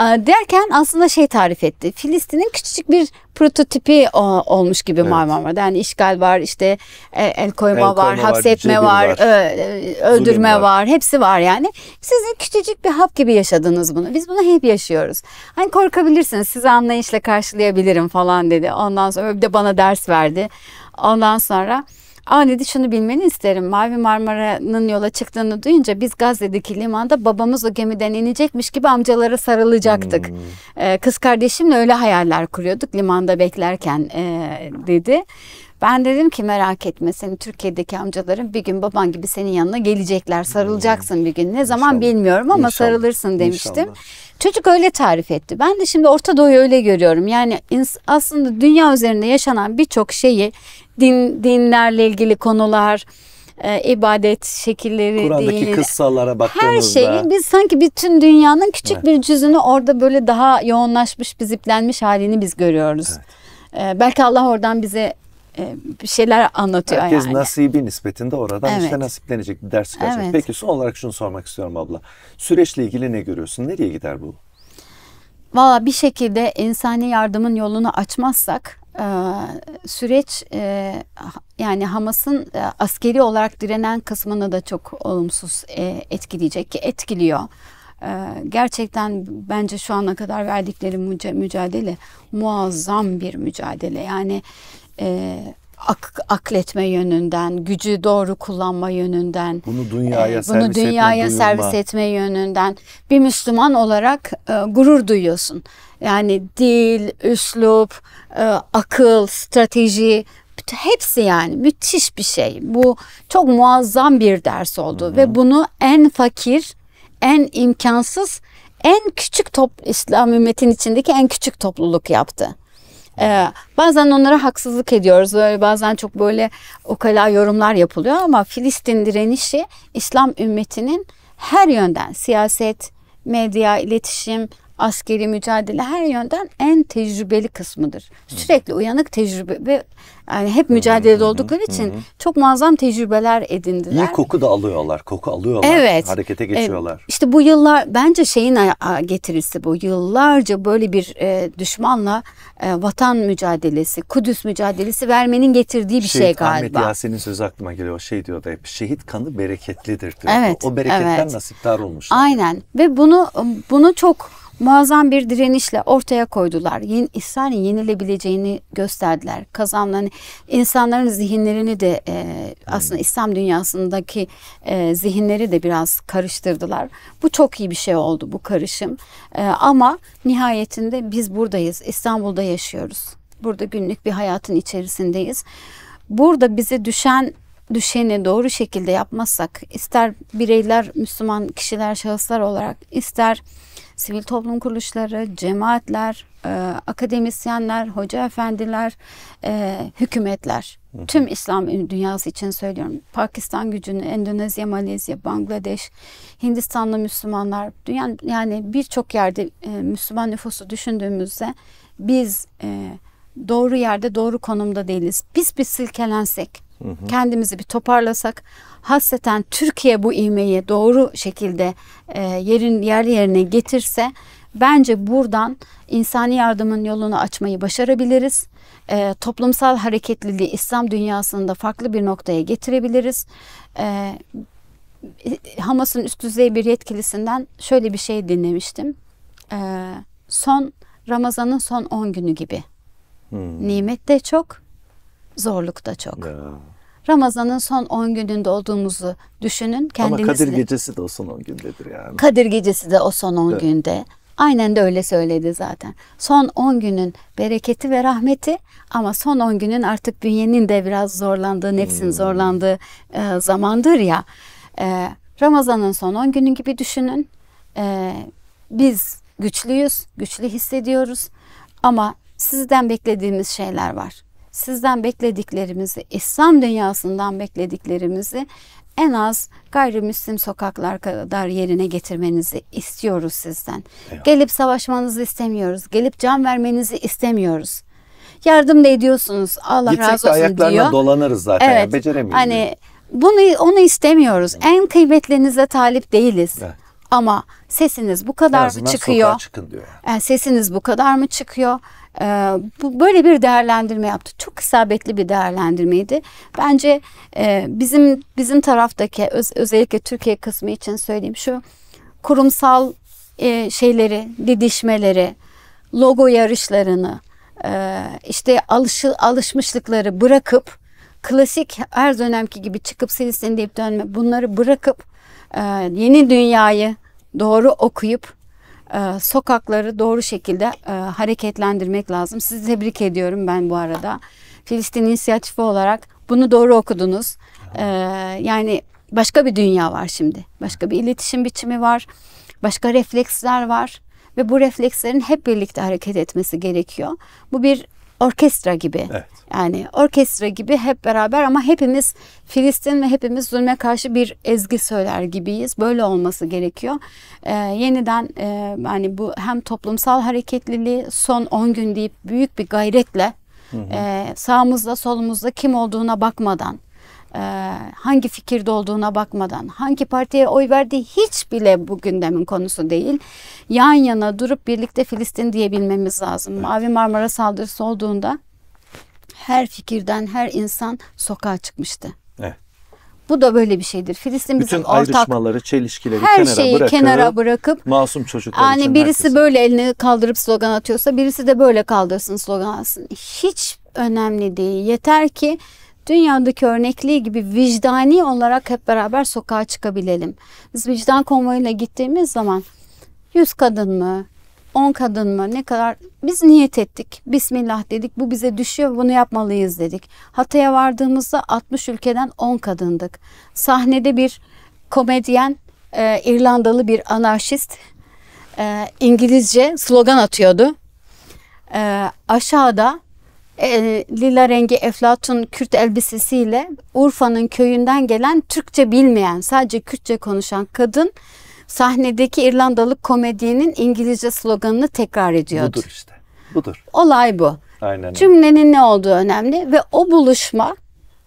derken aslında şey tarif etti. Filistin'in küçücük bir prototipi olmuş gibi evet. Marmara'da. Yani işgal var, işte e, el koyma, el koyma var, hapsetme var, var, e, öldürme var. var. Hepsi var yani. Sizin küçücük bir hap gibi yaşadınız bunu. Biz bunu hep yaşıyoruz. Hani korkabilirsiniz. Sizi anlayışla karşılayabilirim falan dedi. Ondan sonra bir de bana ders verdi. Ondan sonra Anide şunu bilmeni isterim. Mavi Marmara'nın yola çıktığını duyunca biz Gazze'deki limanda babamız o gemiden inecekmiş gibi amcalara sarılacaktık. Hmm. Ee, kız kardeşimle öyle hayaller kuruyorduk limanda beklerken e, dedi. Ben dedim ki merak etme senin Türkiye'deki amcaların bir gün baban gibi senin yanına gelecekler. Hmm. Sarılacaksın hmm. bir gün. Ne zaman İnşallah. bilmiyorum ama İnşallah. sarılırsın demiştim. İnşallah. Çocuk öyle tarif etti. Ben de şimdi Orta Doğu'yu öyle görüyorum. Yani aslında dünya üzerinde yaşanan birçok şeyi din dinlerle ilgili konular, e, ibadet şekilleri Kur'an'daki değil. kıssalara baktığımızda. Her şeyi biz sanki bütün dünyanın küçük evet. bir cüzünü orada böyle daha yoğunlaşmış, biziplenmiş halini biz görüyoruz. Evet. E, belki Allah oradan bize e, bir şeyler anlatıyor Herkes yani. Herkes nasibi nispetinde oradan evet. işte nasiplenecek, ders çıkaracak. Evet. Peki son olarak şunu sormak istiyorum abla. Süreçle ilgili ne görüyorsun? Nereye gider bu? Valla bir şekilde insani yardımın yolunu açmazsak e, süreç e, yani Hamas'ın askeri olarak direnen kısmını da çok olumsuz etkileyecek ki etkiliyor. Gerçekten bence şu ana kadar verdikleri mücadele muazzam bir mücadele. Yani e, ak, akletme yönünden, gücü doğru kullanma yönünden, bunu dünyaya, e, bunu servis, dünyaya etme, servis etme yönünden bir Müslüman olarak e, gurur duyuyorsun. Yani dil, üslup, e, akıl, strateji hepsi yani müthiş bir şey. Bu çok muazzam bir ders oldu Hı-hı. ve bunu en fakir, en imkansız en küçük top İslam ümmetin içindeki en küçük topluluk yaptı. Ee, bazen onlara haksızlık ediyoruz. Böyle bazen çok böyle o kadar yorumlar yapılıyor ama Filistin direnişi İslam ümmetinin her yönden siyaset, medya, iletişim, askeri mücadele her yönden en tecrübeli kısmıdır. Sürekli uyanık tecrübe ve yani hep mücadelede oldukları için çok muazzam tecrübeler edindiler. İyi koku da alıyorlar, koku alıyorlar. Evet. Harekete e, geçiyorlar. E, işte bu yıllar bence şeyin getirisi bu. Yıllarca böyle bir e, düşmanla e, vatan mücadelesi, Kudüs mücadelesi vermenin getirdiği bir şehit, şey galiba. Ahmet Yasin'in sözü aklıma geliyor. o Şey diyor da hep şehit kanı bereketlidir diyor. Evet. O bereketten evet. nasiptar olmuşlar. Aynen ve bunu bunu çok muazzam bir direnişle ortaya koydular. Yeni, İsrail'in yenilebileceğini gösterdiler. Kazanların insanların zihinlerini de e, hmm. aslında hmm. İslam dünyasındaki e, zihinleri de biraz karıştırdılar. Bu çok iyi bir şey oldu bu karışım. E, ama nihayetinde biz buradayız. İstanbul'da yaşıyoruz. Burada günlük bir hayatın içerisindeyiz. Burada bize düşen düşeni doğru şekilde yapmazsak ister bireyler Müslüman kişiler şahıslar olarak ister sivil toplum kuruluşları, cemaatler, e, akademisyenler, hoca efendiler, e, hükümetler. Hı. Tüm İslam dünyası için söylüyorum. Pakistan gücünü, Endonezya, Malezya, Bangladeş, Hindistanlı Müslümanlar, dünya yani birçok yerde e, Müslüman nüfusu düşündüğümüzde biz e, doğru yerde, doğru konumda değiliz. Biz bir silkelensek, Hı Kendimizi bir toparlasak, hasreten Türkiye bu ivmeyi doğru şekilde e, yerin yerli yerine getirse bence buradan insani yardımın yolunu açmayı başarabiliriz. E, toplumsal hareketliliği İslam dünyasında farklı bir noktaya getirebiliriz. E, Hamas'ın üst düzey bir yetkilisinden şöyle bir şey dinlemiştim. E, son Ramazan'ın son 10 günü gibi. Hmm. Nimet de çok, zorluk da çok. Ya. Ramazan'ın son 10 gününde olduğumuzu düşünün kendiniz. Ama Kadir gecesi de o son 10 gündedir yani. Kadir gecesi de o son 10 evet. günde. Aynen de öyle söyledi zaten. Son 10 günün bereketi ve rahmeti ama son 10 günün artık bünyenin de biraz zorlandığı, nefsin hmm. zorlandığı e, zamandır ya. E, Ramazan'ın son 10 günü gibi düşünün. E, biz güçlüyüz, güçlü hissediyoruz ama sizden beklediğimiz şeyler var sizden beklediklerimizi, İslam dünyasından beklediklerimizi en az gayrimüslim sokaklar kadar yerine getirmenizi istiyoruz sizden. Eyvallah. Gelip savaşmanızı istemiyoruz. Gelip can vermenizi istemiyoruz. Yardım da ediyorsunuz. Allah Gitsek razı olsun diyor. ayaklarına diyor. dolanırız zaten. Evet. Yani beceremiyoruz. Hani bunu onu istemiyoruz. Evet. En kıymetlerinize talip değiliz. Evet. Ama sesiniz bu kadar mı çıkıyor? Çıkın diyor. Yani e, sesiniz bu kadar mı çıkıyor? Ee, bu böyle bir değerlendirme yaptı. Çok isabetli bir değerlendirmeydi. Bence e, bizim bizim taraftaki öz, özellikle Türkiye kısmı için söyleyeyim şu kurumsal e, şeyleri, didişmeleri, logo yarışlarını, e, işte alışı, alışmışlıkları bırakıp klasik her dönemki gibi çıkıp silisini deyip dönme bunları bırakıp yeni dünyayı doğru okuyup ee, sokakları doğru şekilde e, hareketlendirmek lazım. Sizi tebrik ediyorum ben bu arada. Filistin inisiyatifi olarak bunu doğru okudunuz. Ee, yani başka bir dünya var şimdi. Başka bir iletişim biçimi var. Başka refleksler var ve bu reflekslerin hep birlikte hareket etmesi gerekiyor. Bu bir orkestra gibi. Evet. Yani orkestra gibi hep beraber ama hepimiz Filistin ve hepimiz zulme karşı bir ezgi söyler gibiyiz. Böyle olması gerekiyor. Ee, yeniden e, yani bu hem toplumsal hareketliliği son 10 gün deyip büyük bir gayretle hı hı. E, sağımızda solumuzda kim olduğuna bakmadan ee, hangi fikirde olduğuna bakmadan, hangi partiye oy verdiği hiç bile bu gündemin konusu değil. Yan yana durup birlikte Filistin diyebilmemiz lazım. Mavi Marmara saldırısı olduğunda her fikirden her insan sokağa çıkmıştı. Evet. Bu da böyle bir şeydir. Filistin Bütün bizim ayrışmaları, çelişkileri her kenara şeyi bırakıp, kenara bırakıp masum çocuklar yani için birisi herkes. böyle elini kaldırıp slogan atıyorsa birisi de böyle kaldırsın slogan atsın. Hiç önemli değil. Yeter ki dünyadaki örnekliği gibi vicdani olarak hep beraber sokağa çıkabilelim. Biz vicdan konvoyuyla gittiğimiz zaman 100 kadın mı, 10 kadın mı ne kadar biz niyet ettik. Bismillah dedik bu bize düşüyor bunu yapmalıyız dedik. Hatay'a vardığımızda 60 ülkeden 10 kadındık. Sahnede bir komedyen e, İrlandalı bir anarşist e, İngilizce slogan atıyordu. E, aşağıda e, lila rengi Eflatun Kürt elbisesiyle Urfa'nın köyünden gelen Türkçe bilmeyen sadece Kürtçe konuşan kadın sahnedeki İrlandalı komedyenin İngilizce sloganını tekrar ediyordu. Budur işte. Budur. Olay bu. Aynen. Cümlenin ne olduğu önemli ve o buluşma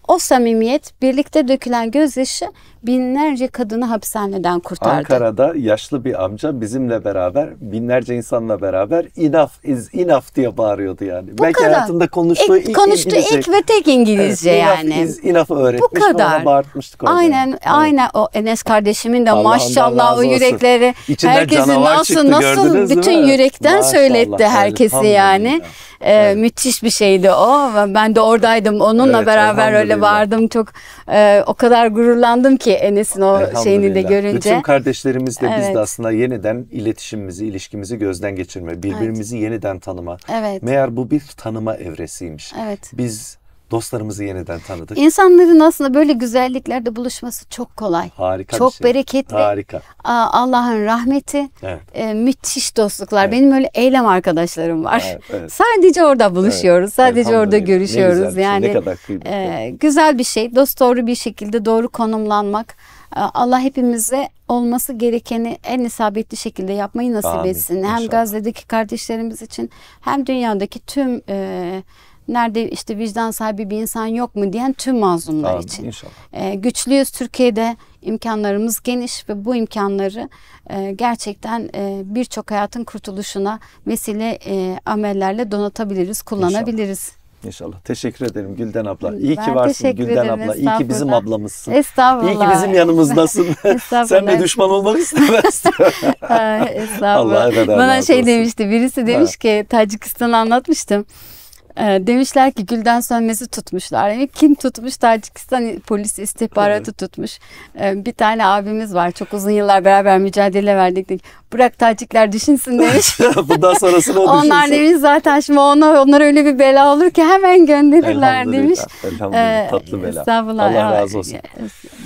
o samimiyet, birlikte dökülen gözyaşı binlerce kadını hapishaneden kurtardı. Ankara'da yaşlı bir amca bizimle beraber, binlerce insanla beraber "Enough is enough" diye bağırıyordu yani. Bu Belki kadar. hayatında konuştuğu ilk, e, ilk konuştuğu İngilizce. ilk ve tek İngilizce evet, yani. Enough is enough öğretmiş. Bu kadar. bağırtmıştık orada. Aynen, evet. aynen o Enes kardeşimin de Allah maşallah o yürekleri İçinden herkesin nasıl çıktı, nasıl bütün mi? yürekten maşallah, söyletti herkesi yani. Ya. Ee, evet. Müthiş bir şeydi o. Ben de oradaydım onunla evet, beraber öyle böyle bağırdım çok e, o kadar gururlandım ki Enes'in o şeyini de görünce. Bütün kardeşlerimizle evet. biz de aslında yeniden iletişimimizi, ilişkimizi gözden geçirme, birbirimizi evet. yeniden tanıma. Evet. Meğer bu bir tanıma evresiymiş. Evet. Biz Dostlarımızı yeniden tanıdık. İnsanların aslında böyle güzelliklerde buluşması çok kolay. Harika Çok şey. bereketli. Harika. Allah'ın rahmeti. Evet. E, müthiş dostluklar. Evet. Benim öyle eylem arkadaşlarım var. Evet, evet. Sadece orada buluşuyoruz. Evet. Sadece orada görüşüyoruz. Ne güzel şey. yani ne kadar kıymetli. E, güzel bir şey. Dost doğru bir şekilde doğru konumlanmak. E, Allah hepimize olması gerekeni en isabetli şekilde yapmayı nasip Amin. etsin. Hem İnşallah. Gazze'deki kardeşlerimiz için hem dünyadaki tüm e, nerede işte vicdan sahibi bir insan yok mu diyen tüm mazlumlar Amin, için. İnşallah. Ee, güçlüyüz Türkiye'de imkanlarımız geniş ve bu imkanları e, gerçekten e, birçok hayatın kurtuluşuna vesile e, amellerle donatabiliriz, kullanabiliriz. İnşallah. İnşallah. Teşekkür ederim Gülden abla. İyi ben ki varsın Gülden ederim. abla. İyi ki bizim ablamızsın. Estağfurullah. İyi ki bizim yanımızdasın. Sen de düşman olmak istemezsin. Estağfurullah. Allah Bana şey olsun. demişti. Birisi demiş ha. ki Tacikistanı anlatmıştım. Ee, demişler ki gülden sönmezi tutmuşlar. Yani kim tutmuş? Tacikistan polis istihbaratı evet. tutmuş. Ee, bir tane abimiz var. Çok uzun yıllar beraber mücadele verdik. Bırak Tacikler düşünsün demiş. Bundan sonrasını o Onlar demiş zaten şimdi ona, onlara öyle bir bela olur ki hemen gönderirler elhamdülillah, demiş. Elhamdülillah ee, tatlı bela. Allah razı olsun.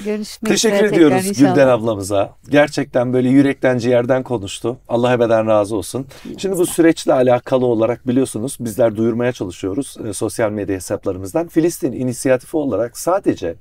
Görüşmek Teşekkür üzere ediyoruz inşallah. Gülden ablamıza. Gerçekten böyle yürekten ciğerden konuştu. Allah ebeden razı olsun. Şimdi bu süreçle alakalı olarak biliyorsunuz bizler duyurmaya çalışıyoruz çalışıyoruz e, sosyal medya hesaplarımızdan. Filistin inisiyatifi olarak sadece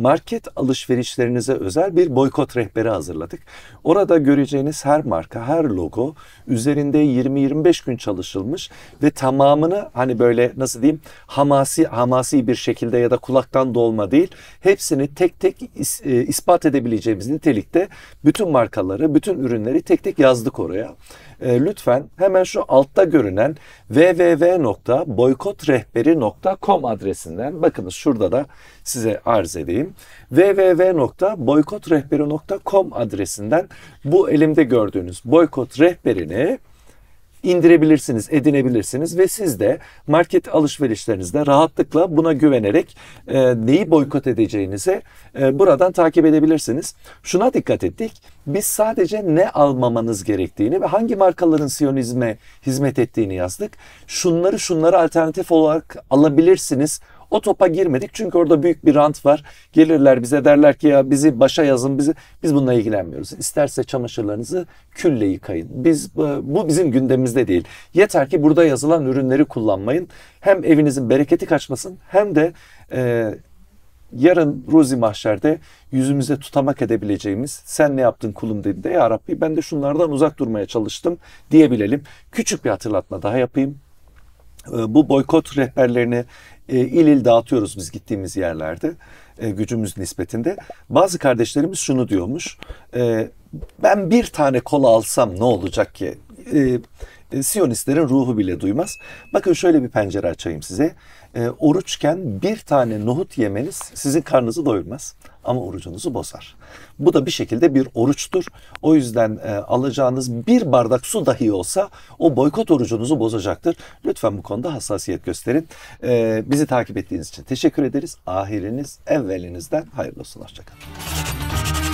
market alışverişlerinize özel bir boykot rehberi hazırladık. Orada göreceğiniz her marka, her logo üzerinde 20-25 gün çalışılmış ve tamamını hani böyle nasıl diyeyim hamasi hamasi bir şekilde ya da kulaktan dolma değil hepsini tek tek is, e, ispat edebileceğimiz nitelikte bütün markaları, bütün ürünleri tek tek yazdık oraya. E, lütfen hemen şu altta görünen www.boykotrehberi.com adresinden bakınız şurada da size arz edeyim. www.boykotrehberi.com adresinden bu elimde gördüğünüz boykot rehberini indirebilirsiniz, edinebilirsiniz ve siz de market alışverişlerinizde rahatlıkla buna güvenerek e, neyi boykot edeceğinizi e, buradan takip edebilirsiniz. Şuna dikkat ettik. Biz sadece ne almamanız gerektiğini ve hangi markaların siyonizme hizmet ettiğini yazdık. Şunları şunları alternatif olarak alabilirsiniz o topa girmedik çünkü orada büyük bir rant var. Gelirler bize derler ki ya bizi başa yazın bizi biz bununla ilgilenmiyoruz. İsterse çamaşırlarınızı külle yıkayın. Biz bu bizim gündemimizde değil. Yeter ki burada yazılan ürünleri kullanmayın. Hem evinizin bereketi kaçmasın hem de e, yarın ruzi mahşerde yüzümüze tutamak edebileceğimiz sen ne yaptın kulum dedi ya Rabbi ben de şunlardan uzak durmaya çalıştım diyebilelim. Küçük bir hatırlatma daha yapayım. Ee, bu boykot rehberlerini e, il il dağıtıyoruz biz gittiğimiz yerlerde e, gücümüz nispetinde. Bazı kardeşlerimiz şunu diyormuş. E, ben bir tane kol alsam ne olacak ki? Siyonistlerin ruhu bile duymaz. Bakın şöyle bir pencere açayım size. Oruçken bir tane nohut yemeniz sizin karnınızı doyurmaz ama orucunuzu bozar. Bu da bir şekilde bir oruçtur. O yüzden e, alacağınız bir bardak su dahi olsa o boykot orucunuzu bozacaktır. Lütfen bu konuda hassasiyet gösterin. E, bizi takip ettiğiniz için teşekkür ederiz. Ahiriniz evvelinizden hayırlı olsun. Hoşçakalın.